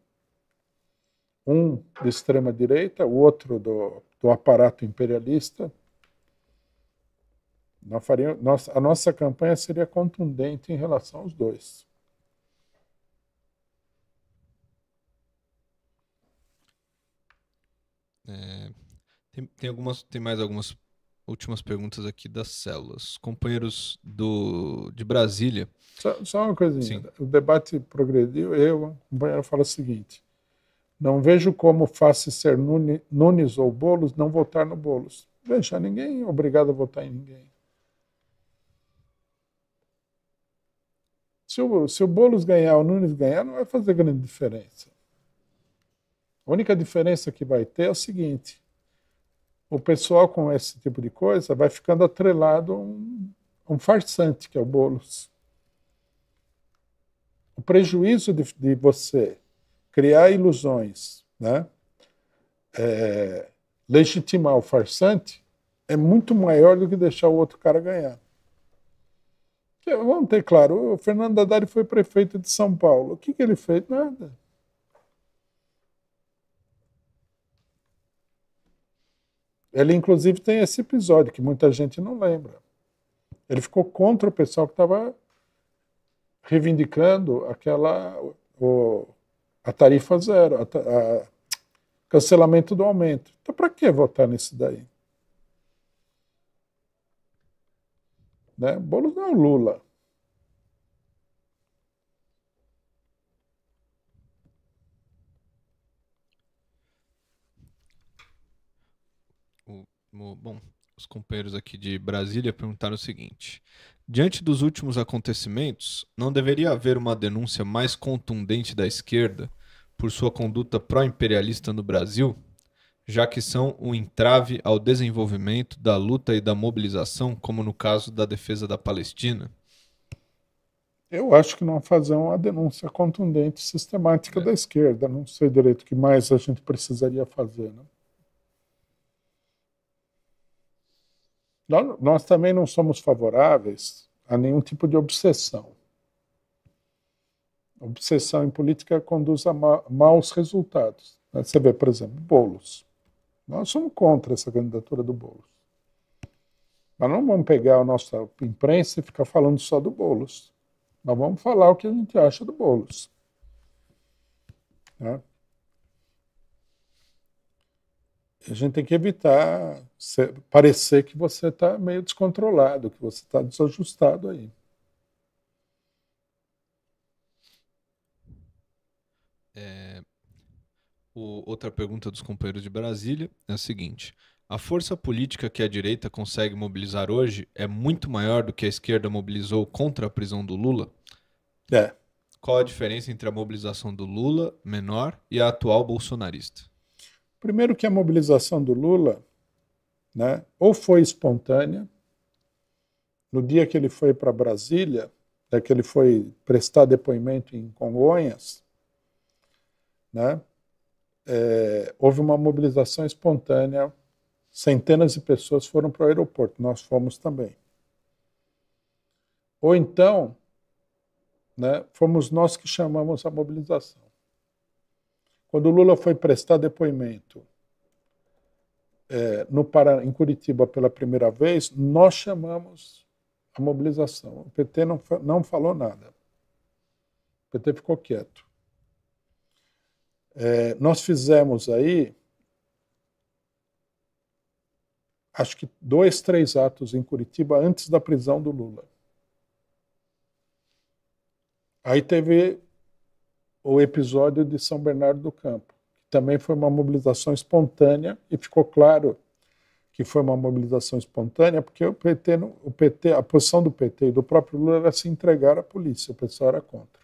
um de extrema-direita, o outro do, do aparato imperialista. Faria, a nossa campanha seria contundente em relação aos dois. É, tem, tem, algumas, tem mais algumas últimas perguntas aqui das células. Companheiros do, de Brasília. Só, só uma coisinha. Sim. O debate progrediu. Eu, a companheira, fala o seguinte: não vejo como faça ser Nunes ou Bolos não votar no Bolos. Veja, ninguém é obrigado a votar em ninguém. Se o, se o Boulos ganhar ou o Nunes ganhar, não vai fazer grande diferença. A única diferença que vai ter é o seguinte: o pessoal com esse tipo de coisa vai ficando atrelado a um, a um farsante, que é o Boulos. O prejuízo de, de você criar ilusões, né? É, legitimar o farsante é muito maior do que deixar o outro cara ganhar. Vamos ter claro, o Fernando Haddad foi prefeito de São Paulo. O que, que ele fez? Nada. Ele, inclusive, tem esse episódio que muita gente não lembra. Ele ficou contra o pessoal que estava reivindicando aquela o, a tarifa zero, a, a cancelamento do aumento. Então, para que votar nisso daí? Né? Boulos não é o Lula. Bom, os companheiros aqui de Brasília perguntaram o seguinte: Diante dos últimos acontecimentos, não deveria haver uma denúncia mais contundente da esquerda por sua conduta pró-imperialista no Brasil, já que são um entrave ao desenvolvimento da luta e da mobilização, como no caso da defesa da Palestina? Eu acho que não fazer uma denúncia contundente, sistemática é. da esquerda. Não sei direito o que mais a gente precisaria fazer. Né? Nós também não somos favoráveis a nenhum tipo de obsessão. Obsessão em política conduz a maus resultados. Né? Você vê, por exemplo, Boulos. Nós somos contra essa candidatura do Boulos. Mas não vamos pegar a nossa imprensa e ficar falando só do Boulos. Nós vamos falar o que a gente acha do Boulos. Né? a gente tem que evitar ser, parecer que você está meio descontrolado, que você está desajustado aí. É, o, outra pergunta dos companheiros de Brasília é a seguinte: a força política que a direita consegue mobilizar hoje é muito maior do que a esquerda mobilizou contra a prisão do Lula? É. Qual a diferença entre a mobilização do Lula menor e a atual bolsonarista? Primeiro que a mobilização do Lula, né, ou foi espontânea, no dia que ele foi para Brasília, é que ele foi prestar depoimento em Congonhas, né, é, houve uma mobilização espontânea, centenas de pessoas foram para o aeroporto, nós fomos também. Ou então, né, fomos nós que chamamos a mobilização. Quando o Lula foi prestar depoimento é, no Pará, em Curitiba pela primeira vez, nós chamamos a mobilização. O PT não, não falou nada. O PT ficou quieto. É, nós fizemos aí, acho que dois, três atos em Curitiba antes da prisão do Lula. Aí teve o episódio de São Bernardo do Campo. Também foi uma mobilização espontânea e ficou claro que foi uma mobilização espontânea, porque o PT, o PT, a posição do PT e do próprio Lula era se entregar à polícia, o pessoal era contra.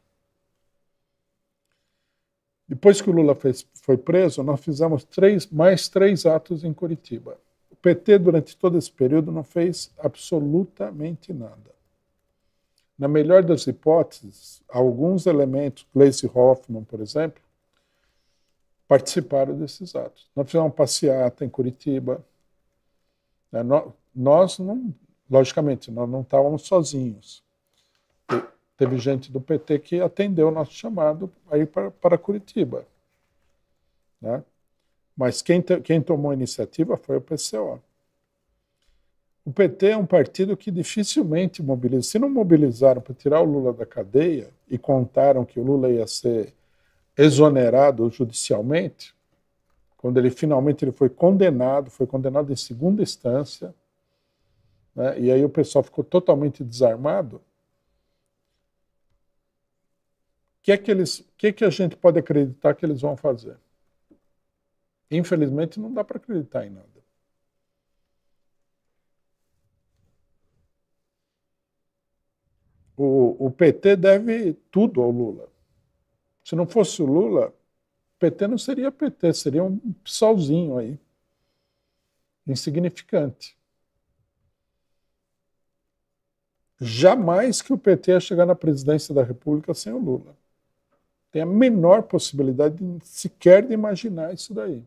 Depois que o Lula fez, foi preso, nós fizemos três, mais três atos em Curitiba. O PT, durante todo esse período, não fez absolutamente nada. Na melhor das hipóteses, alguns elementos, Gleisi Hoffman, por exemplo, participaram desses atos. Nós fizemos uma passeata em Curitiba. É, nós não, logicamente, nós não estávamos sozinhos. Teve gente do PT que atendeu o nosso chamado aí para, para Curitiba. Né? Mas quem, quem tomou a iniciativa foi o PCO. O PT é um partido que dificilmente mobiliza. Se não mobilizaram para tirar o Lula da cadeia e contaram que o Lula ia ser exonerado judicialmente, quando ele finalmente ele foi condenado, foi condenado em segunda instância, né? e aí o pessoal ficou totalmente desarmado. O que é que eles, que é que a gente pode acreditar que eles vão fazer? Infelizmente não dá para acreditar em nada. O, o PT deve tudo ao Lula. Se não fosse o Lula, o PT não seria PT, seria um solzinho aí. Insignificante. Jamais que o PT ia chegar na presidência da República sem o Lula. Tem a menor possibilidade de, sequer de imaginar isso daí.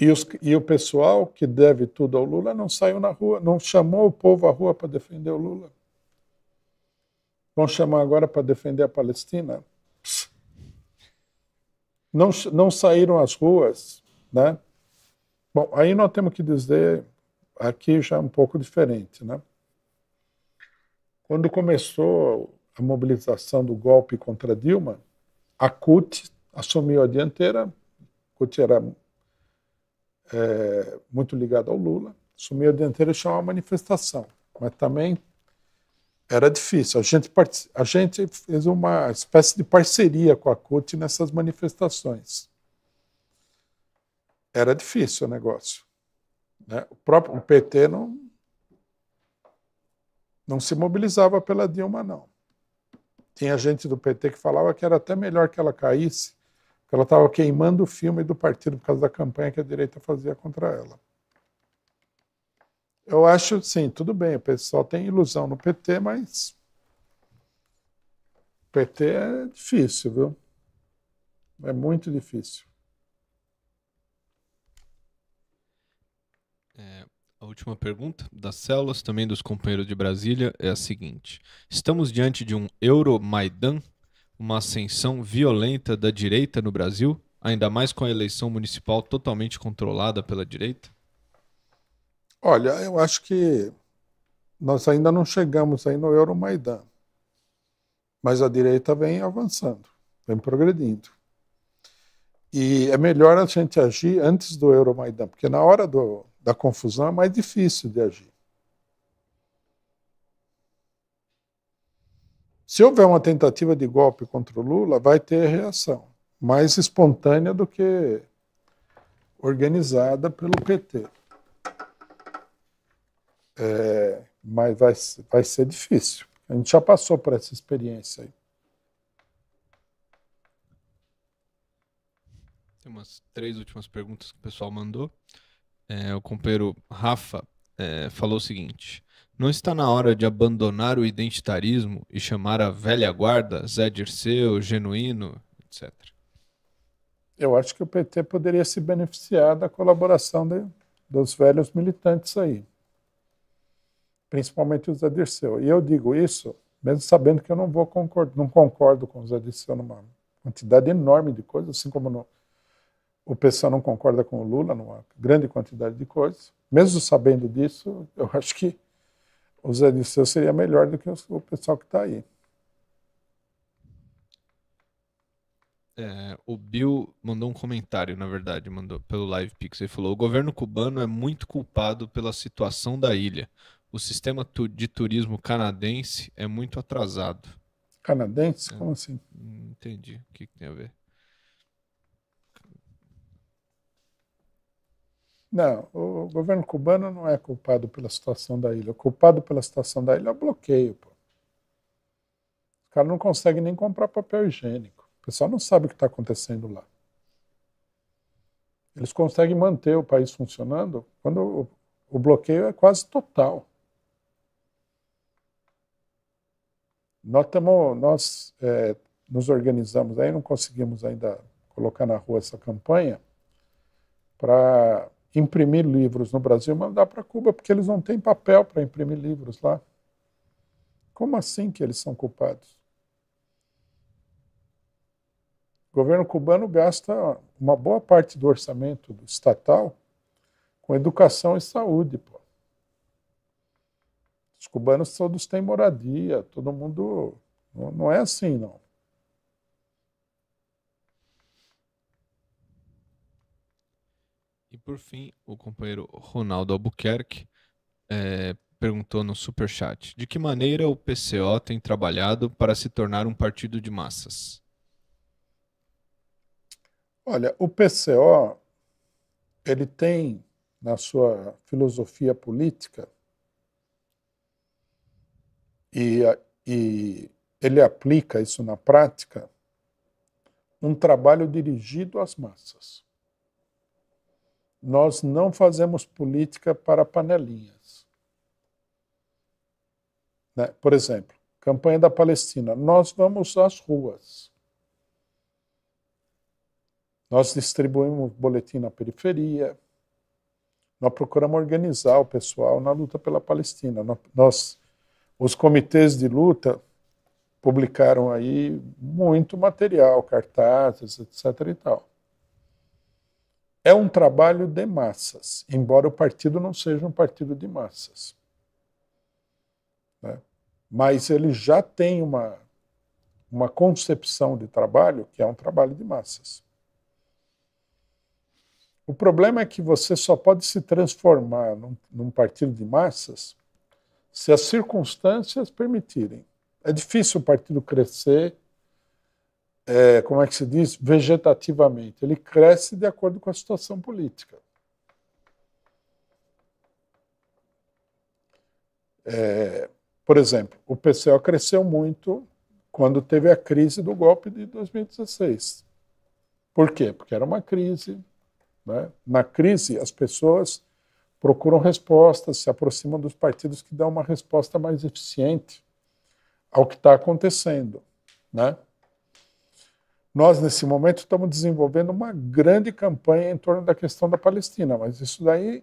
E, os, e, o pessoal que deve tudo ao Lula não saiu na rua, não chamou o povo à rua para defender o Lula. Vão chamar agora para defender a Palestina? Não, não saíram às ruas, né? Bom, aí nós temos que dizer, aqui já é um pouco diferente, né? Quando começou a mobilização do golpe contra Dilma, a CUT assumiu a dianteira, a CUT era é, muito ligado ao Lula, sumiu a dianteira e chamar a manifestação. Mas também era difícil. A gente, a gente fez uma espécie de parceria com a CUT nessas manifestações. Era difícil o negócio. Né? O próprio o PT não, não se mobilizava pela Dilma, não. Tinha gente do PT que falava que era até melhor que ela caísse, porque ela estava queimando o filme do partido por causa da campanha que a direita fazia contra ela. Eu acho, sim, tudo bem, o pessoal tem ilusão no PT, mas o PT é difícil, viu? É muito difícil. É, a última pergunta das células, também dos companheiros de Brasília, é a seguinte: Estamos diante de um Euromaidan? uma ascensão violenta da direita no Brasil, ainda mais com a eleição municipal totalmente controlada pela direita? Olha, eu acho que nós ainda não chegamos aí no Euromaidan, mas a direita vem avançando, vem progredindo. E é melhor a gente agir antes do Euromaidan, porque na hora do, da confusão é mais difícil de agir. Se houver uma tentativa de golpe contra o Lula, vai ter reação, mais espontânea do que organizada pelo PT. É, mas vai, vai ser difícil. A gente já passou por essa experiência aí. Tem umas três últimas perguntas que o pessoal mandou. É, o companheiro Rafa é, falou o seguinte: não está na hora de abandonar o identitarismo e chamar a velha guarda, Zé Dirceu, Genuíno, etc. Eu acho que o PT poderia se beneficiar da colaboração de, dos velhos militantes aí, principalmente o Zé Dirceu. E eu digo isso mesmo sabendo que eu não vou concordo, não concordo com o Zé Dirceu numa quantidade enorme de coisas, assim como no, o pessoal não concorda com o Lula numa grande quantidade de coisas. Mesmo sabendo disso, eu acho que o Zé Eliseus seria melhor do que o pessoal que está aí. É, o Bill mandou um comentário, na verdade, mandou pelo Live Pix. Ele falou: o governo cubano é muito culpado pela situação da ilha. O sistema de turismo canadense é muito atrasado. Canadense? É, Como assim? Hum, entendi. O que, que tem a ver? Não, o governo cubano não é culpado pela situação da ilha. O culpado pela situação da ilha é o bloqueio. Pô. Os caras não conseguem nem comprar papel higiênico. O pessoal não sabe o que está acontecendo lá. Eles conseguem manter o país funcionando quando o, o bloqueio é quase total. Nós, tamo, nós é, nos organizamos aí, não conseguimos ainda colocar na rua essa campanha para imprimir livros no Brasil, mandar para Cuba, porque eles não têm papel para imprimir livros lá. Como assim que eles são culpados? O governo cubano gasta uma boa parte do orçamento estatal com educação e saúde. Pô. Os cubanos todos têm moradia, todo mundo. Não, não é assim, não. Por fim, o companheiro Ronaldo Albuquerque é, perguntou no superchat: De que maneira o PCO tem trabalhado para se tornar um partido de massas? Olha, o PCO ele tem na sua filosofia política e, e ele aplica isso na prática um trabalho dirigido às massas. Nós não fazemos política para panelinhas. Né? Por exemplo, campanha da Palestina. Nós vamos às ruas. Nós distribuímos boletim na periferia. Nós procuramos organizar o pessoal na luta pela Palestina. Nós, os comitês de luta publicaram aí muito material, cartazes, etc. E tal é um trabalho de massas, embora o partido não seja um partido de massas. Né? Mas ele já tem uma, uma concepção de trabalho que é um trabalho de massas. O problema é que você só pode se transformar num, num partido de massas se as circunstâncias permitirem. É difícil o partido crescer é, como é que se diz, vegetativamente. Ele cresce de acordo com a situação política. É, por exemplo, o PCO cresceu muito quando teve a crise do golpe de 2016. Por quê? Porque era uma crise. Né? Na crise, as pessoas procuram respostas, se aproximam dos partidos que dão uma resposta mais eficiente ao que está acontecendo. Né? Nós, nesse momento, estamos desenvolvendo uma grande campanha em torno da questão da Palestina, mas isso daí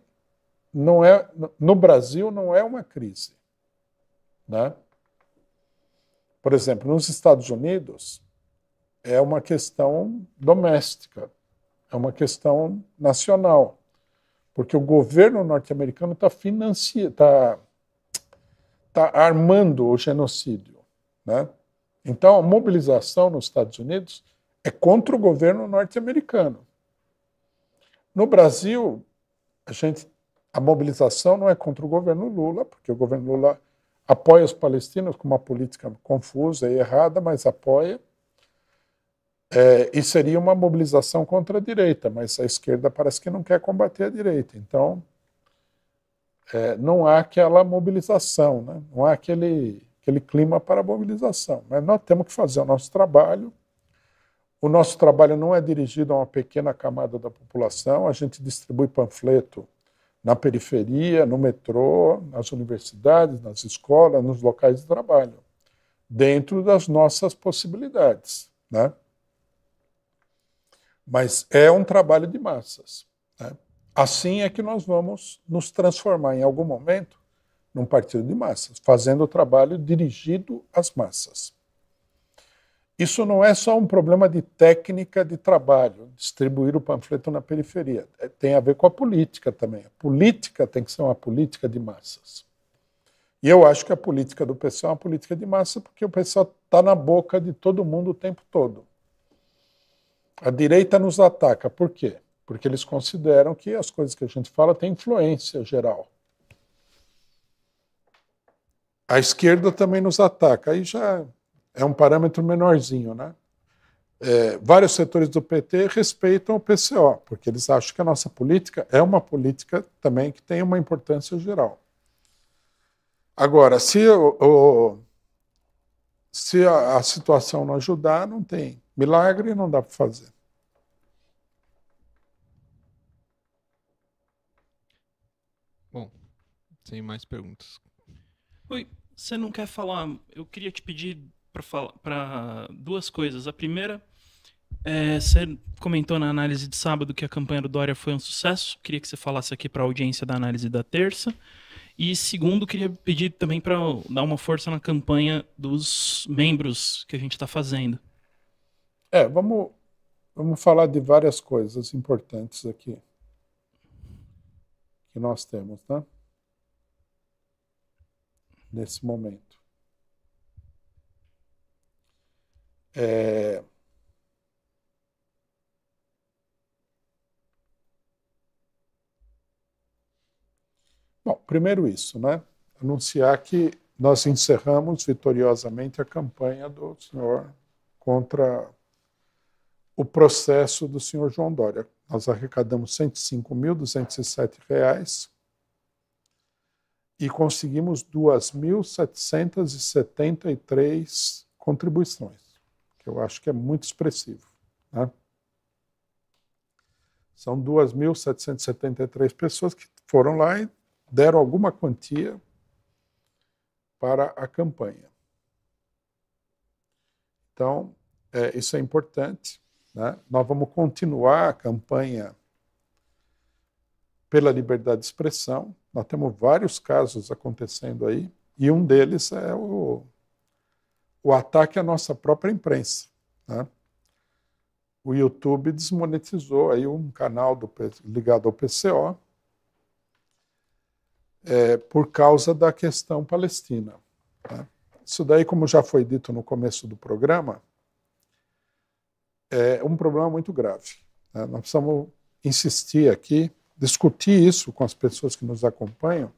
não é, no Brasil, não é uma crise. Né? Por exemplo, nos Estados Unidos, é uma questão doméstica, é uma questão nacional, porque o governo norte-americano está financiando, está tá armando o genocídio. Né? Então, a mobilização nos Estados Unidos é contra o governo norte-americano. No Brasil, a gente a mobilização não é contra o governo Lula, porque o governo Lula apoia os palestinos com uma política confusa e errada, mas apoia. É, e seria uma mobilização contra a direita, mas a esquerda parece que não quer combater a direita. Então, é, não há aquela mobilização, né? não há aquele, aquele clima para a mobilização. Mas nós temos que fazer o nosso trabalho o nosso trabalho não é dirigido a uma pequena camada da população, a gente distribui panfleto na periferia, no metrô, nas universidades, nas escolas, nos locais de trabalho, dentro das nossas possibilidades. Né? Mas é um trabalho de massas. Né? Assim é que nós vamos nos transformar em algum momento num partido de massas, fazendo o trabalho dirigido às massas. Isso não é só um problema de técnica de trabalho, distribuir o panfleto na periferia. É, tem a ver com a política também. A política tem que ser uma política de massas. E eu acho que a política do pessoal é uma política de massa porque o pessoal está na boca de todo mundo o tempo todo. A direita nos ataca. Por quê? Porque eles consideram que as coisas que a gente fala têm influência geral. A esquerda também nos ataca. Aí já é um parâmetro menorzinho, né? É, vários setores do PT respeitam o PCO, porque eles acham que a nossa política é uma política também que tem uma importância geral. Agora, se, o, o, se a, a, situação não ajudar, não tem milagre, não dá para fazer. Bom, sem mais perguntas. Oi, você não quer falar? Eu queria te pedir para duas coisas. A primeira, é, você comentou na análise de sábado que a campanha do Dória foi um sucesso. Queria que você falasse aqui para a audiência da análise da terça. E segundo, queria pedir também para dar uma força na campanha dos membros que a gente está fazendo. É, vamos, vamos falar de várias coisas importantes aqui que nós temos, né? Nesse momento. É... Bom, primeiro isso, né? Anunciar que nós encerramos vitoriosamente a campanha do senhor contra o processo do senhor João Dória. Nós arrecadamos R$ 105.207 e conseguimos 2.773 contribuições que eu acho que é muito expressivo. Né? São 2.773 pessoas que foram lá e deram alguma quantia para a campanha. Então, é, isso é importante. Né? Nós vamos continuar a campanha pela liberdade de expressão. Nós temos vários casos acontecendo aí, e um deles é o o ataque à nossa própria imprensa. Né? O YouTube desmonetizou aí um canal do, ligado ao PCO é, por causa da questão palestina. Né? Isso daí, como já foi dito no começo do programa, é um problema muito grave. Né? Nós precisamos insistir aqui, discutir isso com as pessoas que nos acompanham,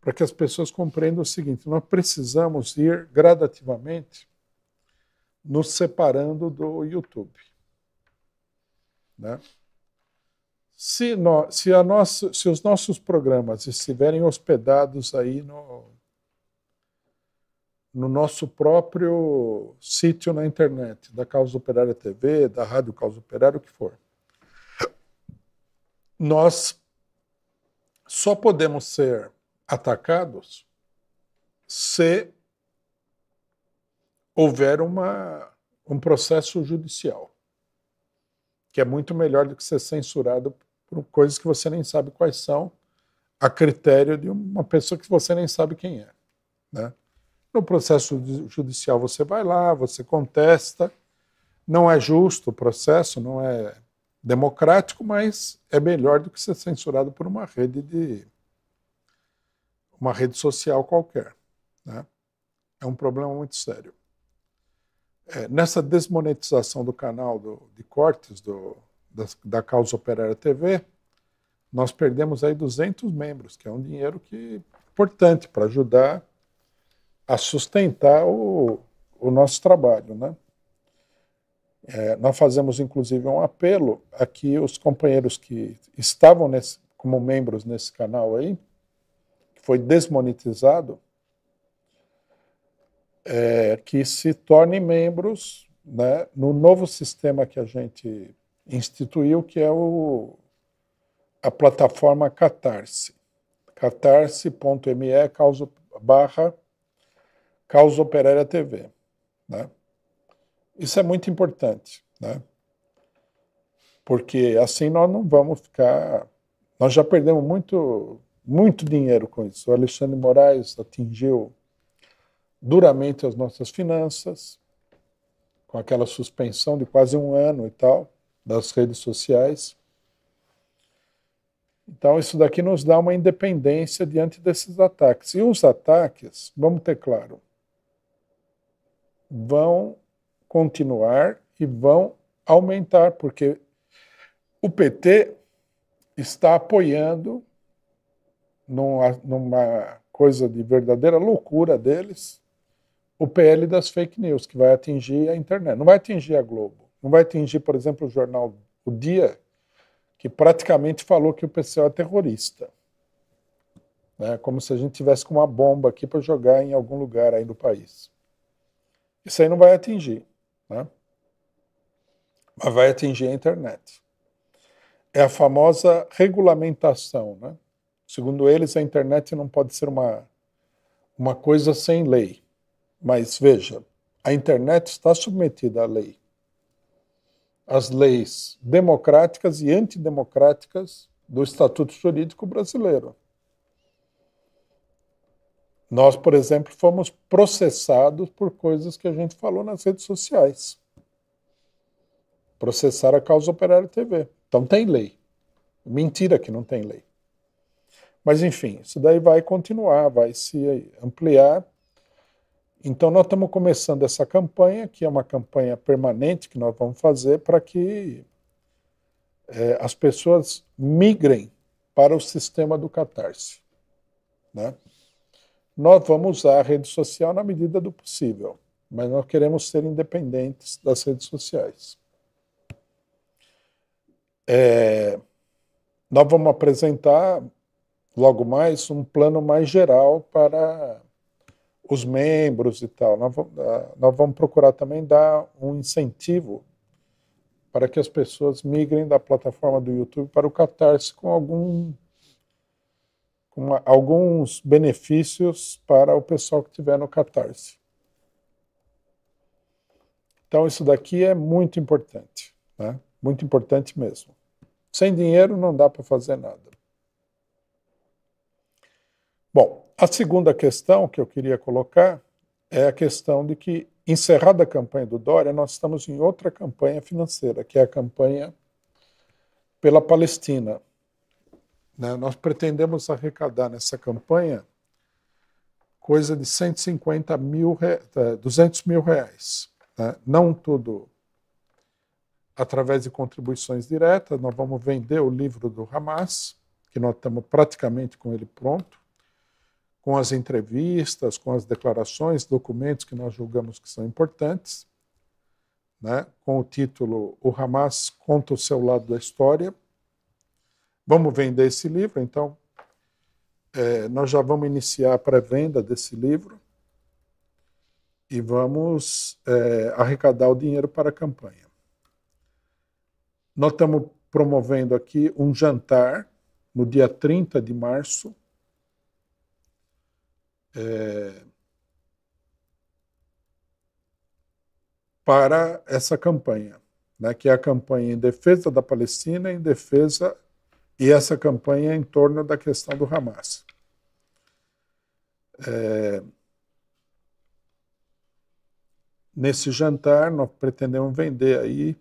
para que as pessoas compreendam o seguinte: nós precisamos ir gradativamente nos separando do YouTube. Né? Se, nós, se, nossa, se os nossos programas estiverem hospedados aí no, no nosso próprio sítio na internet, da Causa Operária TV, da Rádio Causa Operária, o que for, nós só podemos ser atacados se houver uma, um processo judicial, que é muito melhor do que ser censurado por coisas que você nem sabe quais são, a critério de uma pessoa que você nem sabe quem é. Né? No processo judicial, você vai lá, você contesta. Não é justo o processo, não é democrático, mas é melhor do que ser censurado por uma rede de uma rede social qualquer. Né? É um problema muito sério. É, nessa desmonetização do canal do, de cortes do, da, da Causa Operária TV, nós perdemos aí 200 membros, que é um dinheiro que importante para ajudar a sustentar o, o nosso trabalho. Né? É, nós fazemos, inclusive, um apelo a que os companheiros que estavam nesse, como membros nesse canal aí, foi desmonetizado, é, que se tornem membros né, no novo sistema que a gente instituiu, que é o, a plataforma Catarse. catarse.me causa, barra Causa Operária TV. Né? Isso é muito importante, né? porque assim nós não vamos ficar... Nós já perdemos muito muito dinheiro com isso. O Alexandre Moraes atingiu duramente as nossas finanças, com aquela suspensão de quase um ano e tal, das redes sociais. Então, isso daqui nos dá uma independência diante desses ataques. E os ataques, vamos ter claro, vão continuar e vão aumentar, porque o PT está apoiando numa, numa coisa de verdadeira loucura deles, o PL das fake news, que vai atingir a internet. Não vai atingir a Globo. Não vai atingir, por exemplo, o jornal O Dia, que praticamente falou que o PCO é terrorista. Né? Como se a gente tivesse com uma bomba aqui para jogar em algum lugar aí no país. Isso aí não vai atingir. Né? Mas vai atingir a internet. É a famosa regulamentação, né? Segundo eles, a internet não pode ser uma, uma coisa sem lei. Mas veja, a internet está submetida à lei. As leis democráticas e antidemocráticas do Estatuto Jurídico Brasileiro. Nós, por exemplo, fomos processados por coisas que a gente falou nas redes sociais. Processar a causa operária TV. Então tem lei. Mentira que não tem lei. Mas, enfim, isso daí vai continuar, vai se ampliar. Então, nós estamos começando essa campanha, que é uma campanha permanente que nós vamos fazer para que é, as pessoas migrem para o sistema do catarse. Né? Nós vamos usar a rede social na medida do possível, mas nós queremos ser independentes das redes sociais. É, nós vamos apresentar logo mais um plano mais geral para os membros e tal. Nós vamos, ah, nós vamos procurar também dar um incentivo para que as pessoas migrem da plataforma do YouTube para o Catarse com algum com uma, alguns benefícios para o pessoal que tiver no Catarse. Então isso daqui é muito importante, né? Muito importante mesmo. Sem dinheiro não dá para fazer nada. Bom, a segunda questão que eu queria colocar é a questão de que, encerrada a campanha do Dória, nós estamos em outra campanha financeira, que é a campanha pela Palestina. Né? Nós pretendemos arrecadar nessa campanha coisa de 150 mil, 200 é, mil reais. Né? Não tudo através de contribuições diretas, nós vamos vender o livro do Hamas, que nós estamos praticamente com ele pronto, com as entrevistas, com as declarações, documentos que nós julgamos que são importantes, né, com o título O Hamas conta o seu lado da história. Vamos vender esse livro, então é, nós já vamos iniciar a pré-venda desse livro e vamos é, arrecadar o dinheiro para a campanha. Nós estamos promovendo aqui um jantar no dia 30 de março é, para essa campanha, né, que é a campanha em defesa da Palestina, em defesa e essa campanha em torno da questão do Hamas. É, nesse jantar nós pretendemos vender aí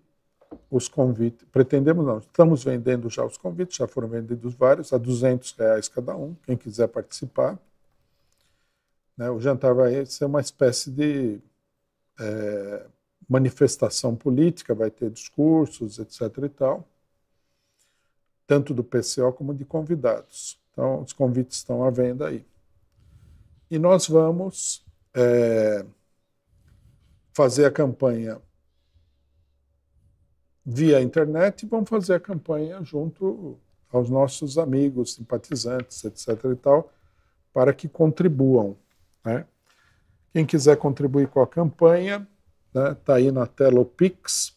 os convites, pretendemos não, estamos vendendo já os convites, já foram vendidos vários, a 200 reais cada um, quem quiser participar. Né? O jantar vai ser uma espécie de é, manifestação política, vai ter discursos, etc. e tal, tanto do PCO como de convidados. Então, os convites estão à venda aí. E nós vamos é, fazer a campanha via internet e vamos fazer a campanha junto aos nossos amigos, simpatizantes, etc. e tal, para que contribuam né? Quem quiser contribuir com a campanha, está né, tá aí na tela o Pix.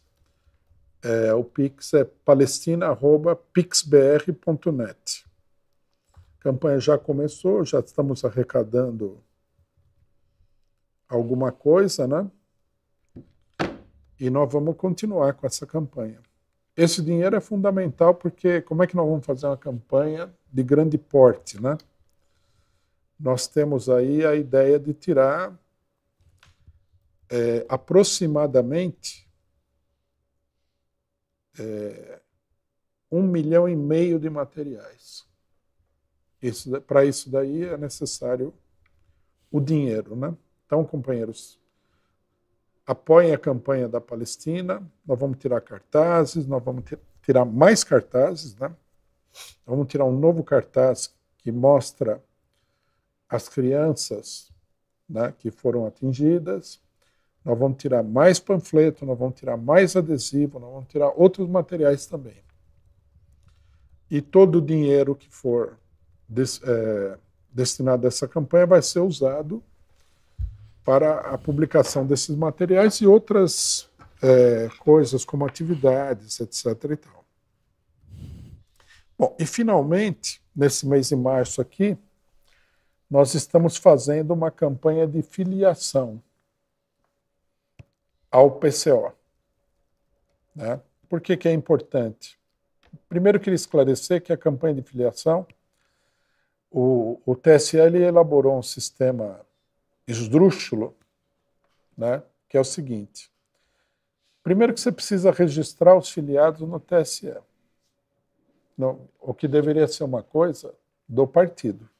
É, o Pix é palestina.pixbr.net. A campanha já começou, já estamos arrecadando alguma coisa, né? E nós vamos continuar com essa campanha. Esse dinheiro é fundamental porque como é que nós vamos fazer uma campanha de grande porte, né? nós temos aí a ideia de tirar é, aproximadamente é, um milhão e meio de materiais. Isso, Para isso daí é necessário o dinheiro. Né? Então, companheiros, apoiem a campanha da Palestina, nós vamos tirar cartazes, nós vamos tirar mais cartazes, né? vamos tirar um novo cartaz que mostra as crianças né, que foram atingidas. Nós vamos tirar mais panfleto, nós vamos tirar mais adesivo, nós vamos tirar outros materiais também. E todo o dinheiro que for des, é, destinado a essa campanha vai ser usado para a publicação desses materiais e outras é, coisas como atividades, etc. E tal. Bom, e finalmente, nesse mês de março aqui, nós estamos fazendo uma campanha de filiação ao PCO. Né? Por que, que é importante? Primeiro, queria esclarecer que a campanha de filiação, o, o TSL elaborou um sistema esdrúxulo, né? que é o seguinte. Primeiro que você precisa registrar os filiados no TSE, no, o que deveria ser uma coisa do partido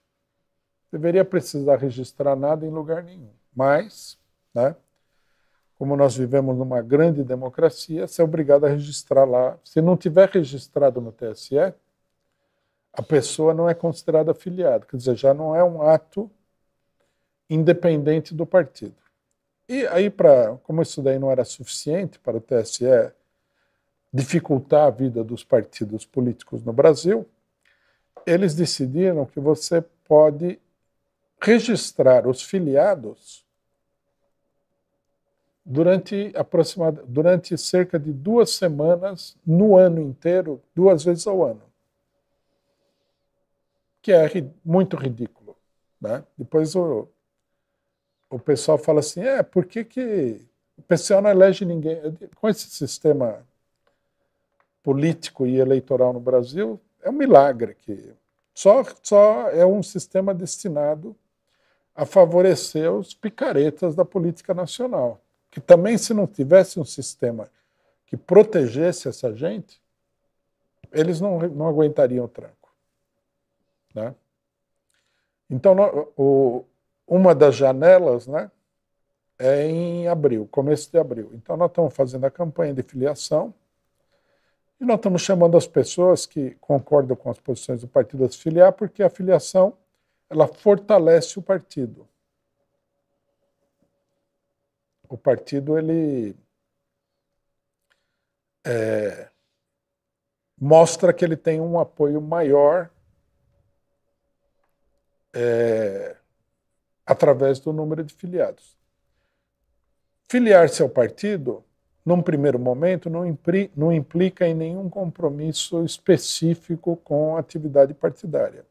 deveria precisar registrar nada em lugar nenhum. Mas, né, como nós vivemos numa grande democracia, você é obrigado a registrar lá. Se não tiver registrado no TSE, a pessoa não é considerada afiliada, quer dizer, já não é um ato independente do partido. E aí, pra, como isso daí não era suficiente para o TSE dificultar a vida dos partidos políticos no Brasil, eles decidiram que você pode registrar os filiados durante, aproximada, durante cerca de duas semanas no ano inteiro, duas vezes ao ano. Que é ri, muito ridículo. Né? Depois o, o pessoal fala assim: é, por que, que o pessoal não elege ninguém? Com esse sistema político e eleitoral no Brasil, é um milagre que só, só é um sistema destinado a favorecer os picaretas da política nacional. Que também, se não tivesse um sistema que protegesse essa gente, eles não, não aguentariam o tranco. Né? Então, o, uma das janelas né, é em abril, começo de abril. Então, nós estamos fazendo a campanha de filiação e nós estamos chamando as pessoas que concordam com as posições do partido a se filiar, porque a filiação ela fortalece o partido. O partido ele é, mostra que ele tem um apoio maior é, através do número de filiados. Filiar-se ao partido, num primeiro momento, não, impri, não implica em nenhum compromisso específico com a atividade partidária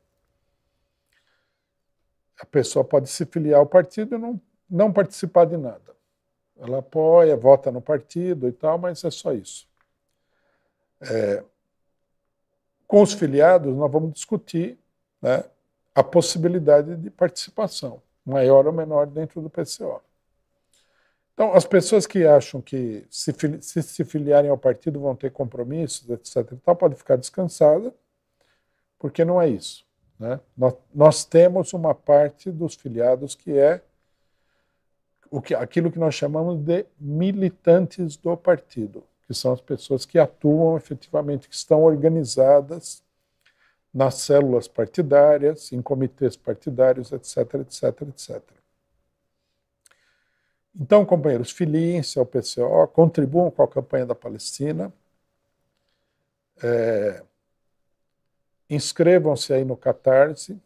a pessoa pode se filiar ao partido e não, não participar de nada. Ela apoia, vota no partido e tal, mas é só isso. É, com os filiados, nós vamos discutir né, a possibilidade de participação, maior ou menor, dentro do PCO. Então, as pessoas que acham que se, se, se filiarem ao partido vão ter compromissos, etc., tal, pode ficar descansada, porque não é isso. Né? Nós, nós, temos uma parte dos filiados que é o que, aquilo que nós chamamos de militantes do partido, que são as pessoas que atuam efetivamente, que estão organizadas nas células partidárias, em comitês partidários, etc, etc, etc. Então, companheiros, filiem-se ao PCO, contribuam com a campanha da Palestina. É, Inscrevam-se aí no Catarse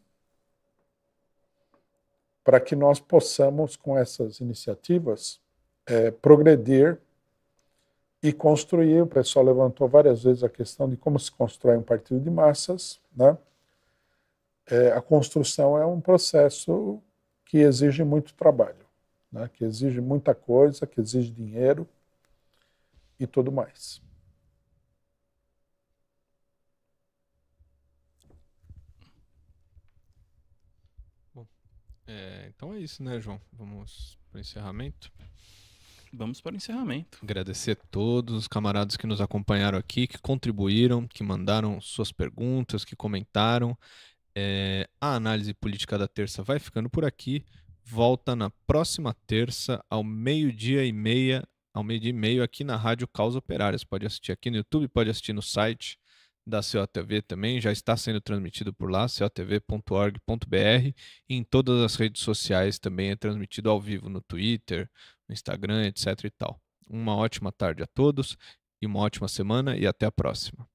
para que nós possamos, com essas iniciativas, é, progredir e construir. O pessoal levantou várias vezes a questão de como se constrói um partido de massas. Né? É, a construção é um processo que exige muito trabalho, né? que exige muita coisa, que exige dinheiro e tudo mais. É, então é isso, né, João? Vamos para o encerramento. Vamos para o encerramento. Agradecer a todos os camaradas que nos acompanharam aqui, que contribuíram, que mandaram suas perguntas, que comentaram. É, a análise política da terça vai ficando por aqui. Volta na próxima terça, ao meio-dia e meia, ao meio-dia e meio, aqui na Rádio Causa Operários. pode assistir aqui no YouTube, pode assistir no site da COTV também, já está sendo transmitido por lá, cotv.org.br, e em todas as redes sociais também é transmitido ao vivo no Twitter, no Instagram, etc e tal. Uma ótima tarde a todos e uma ótima semana e até a próxima.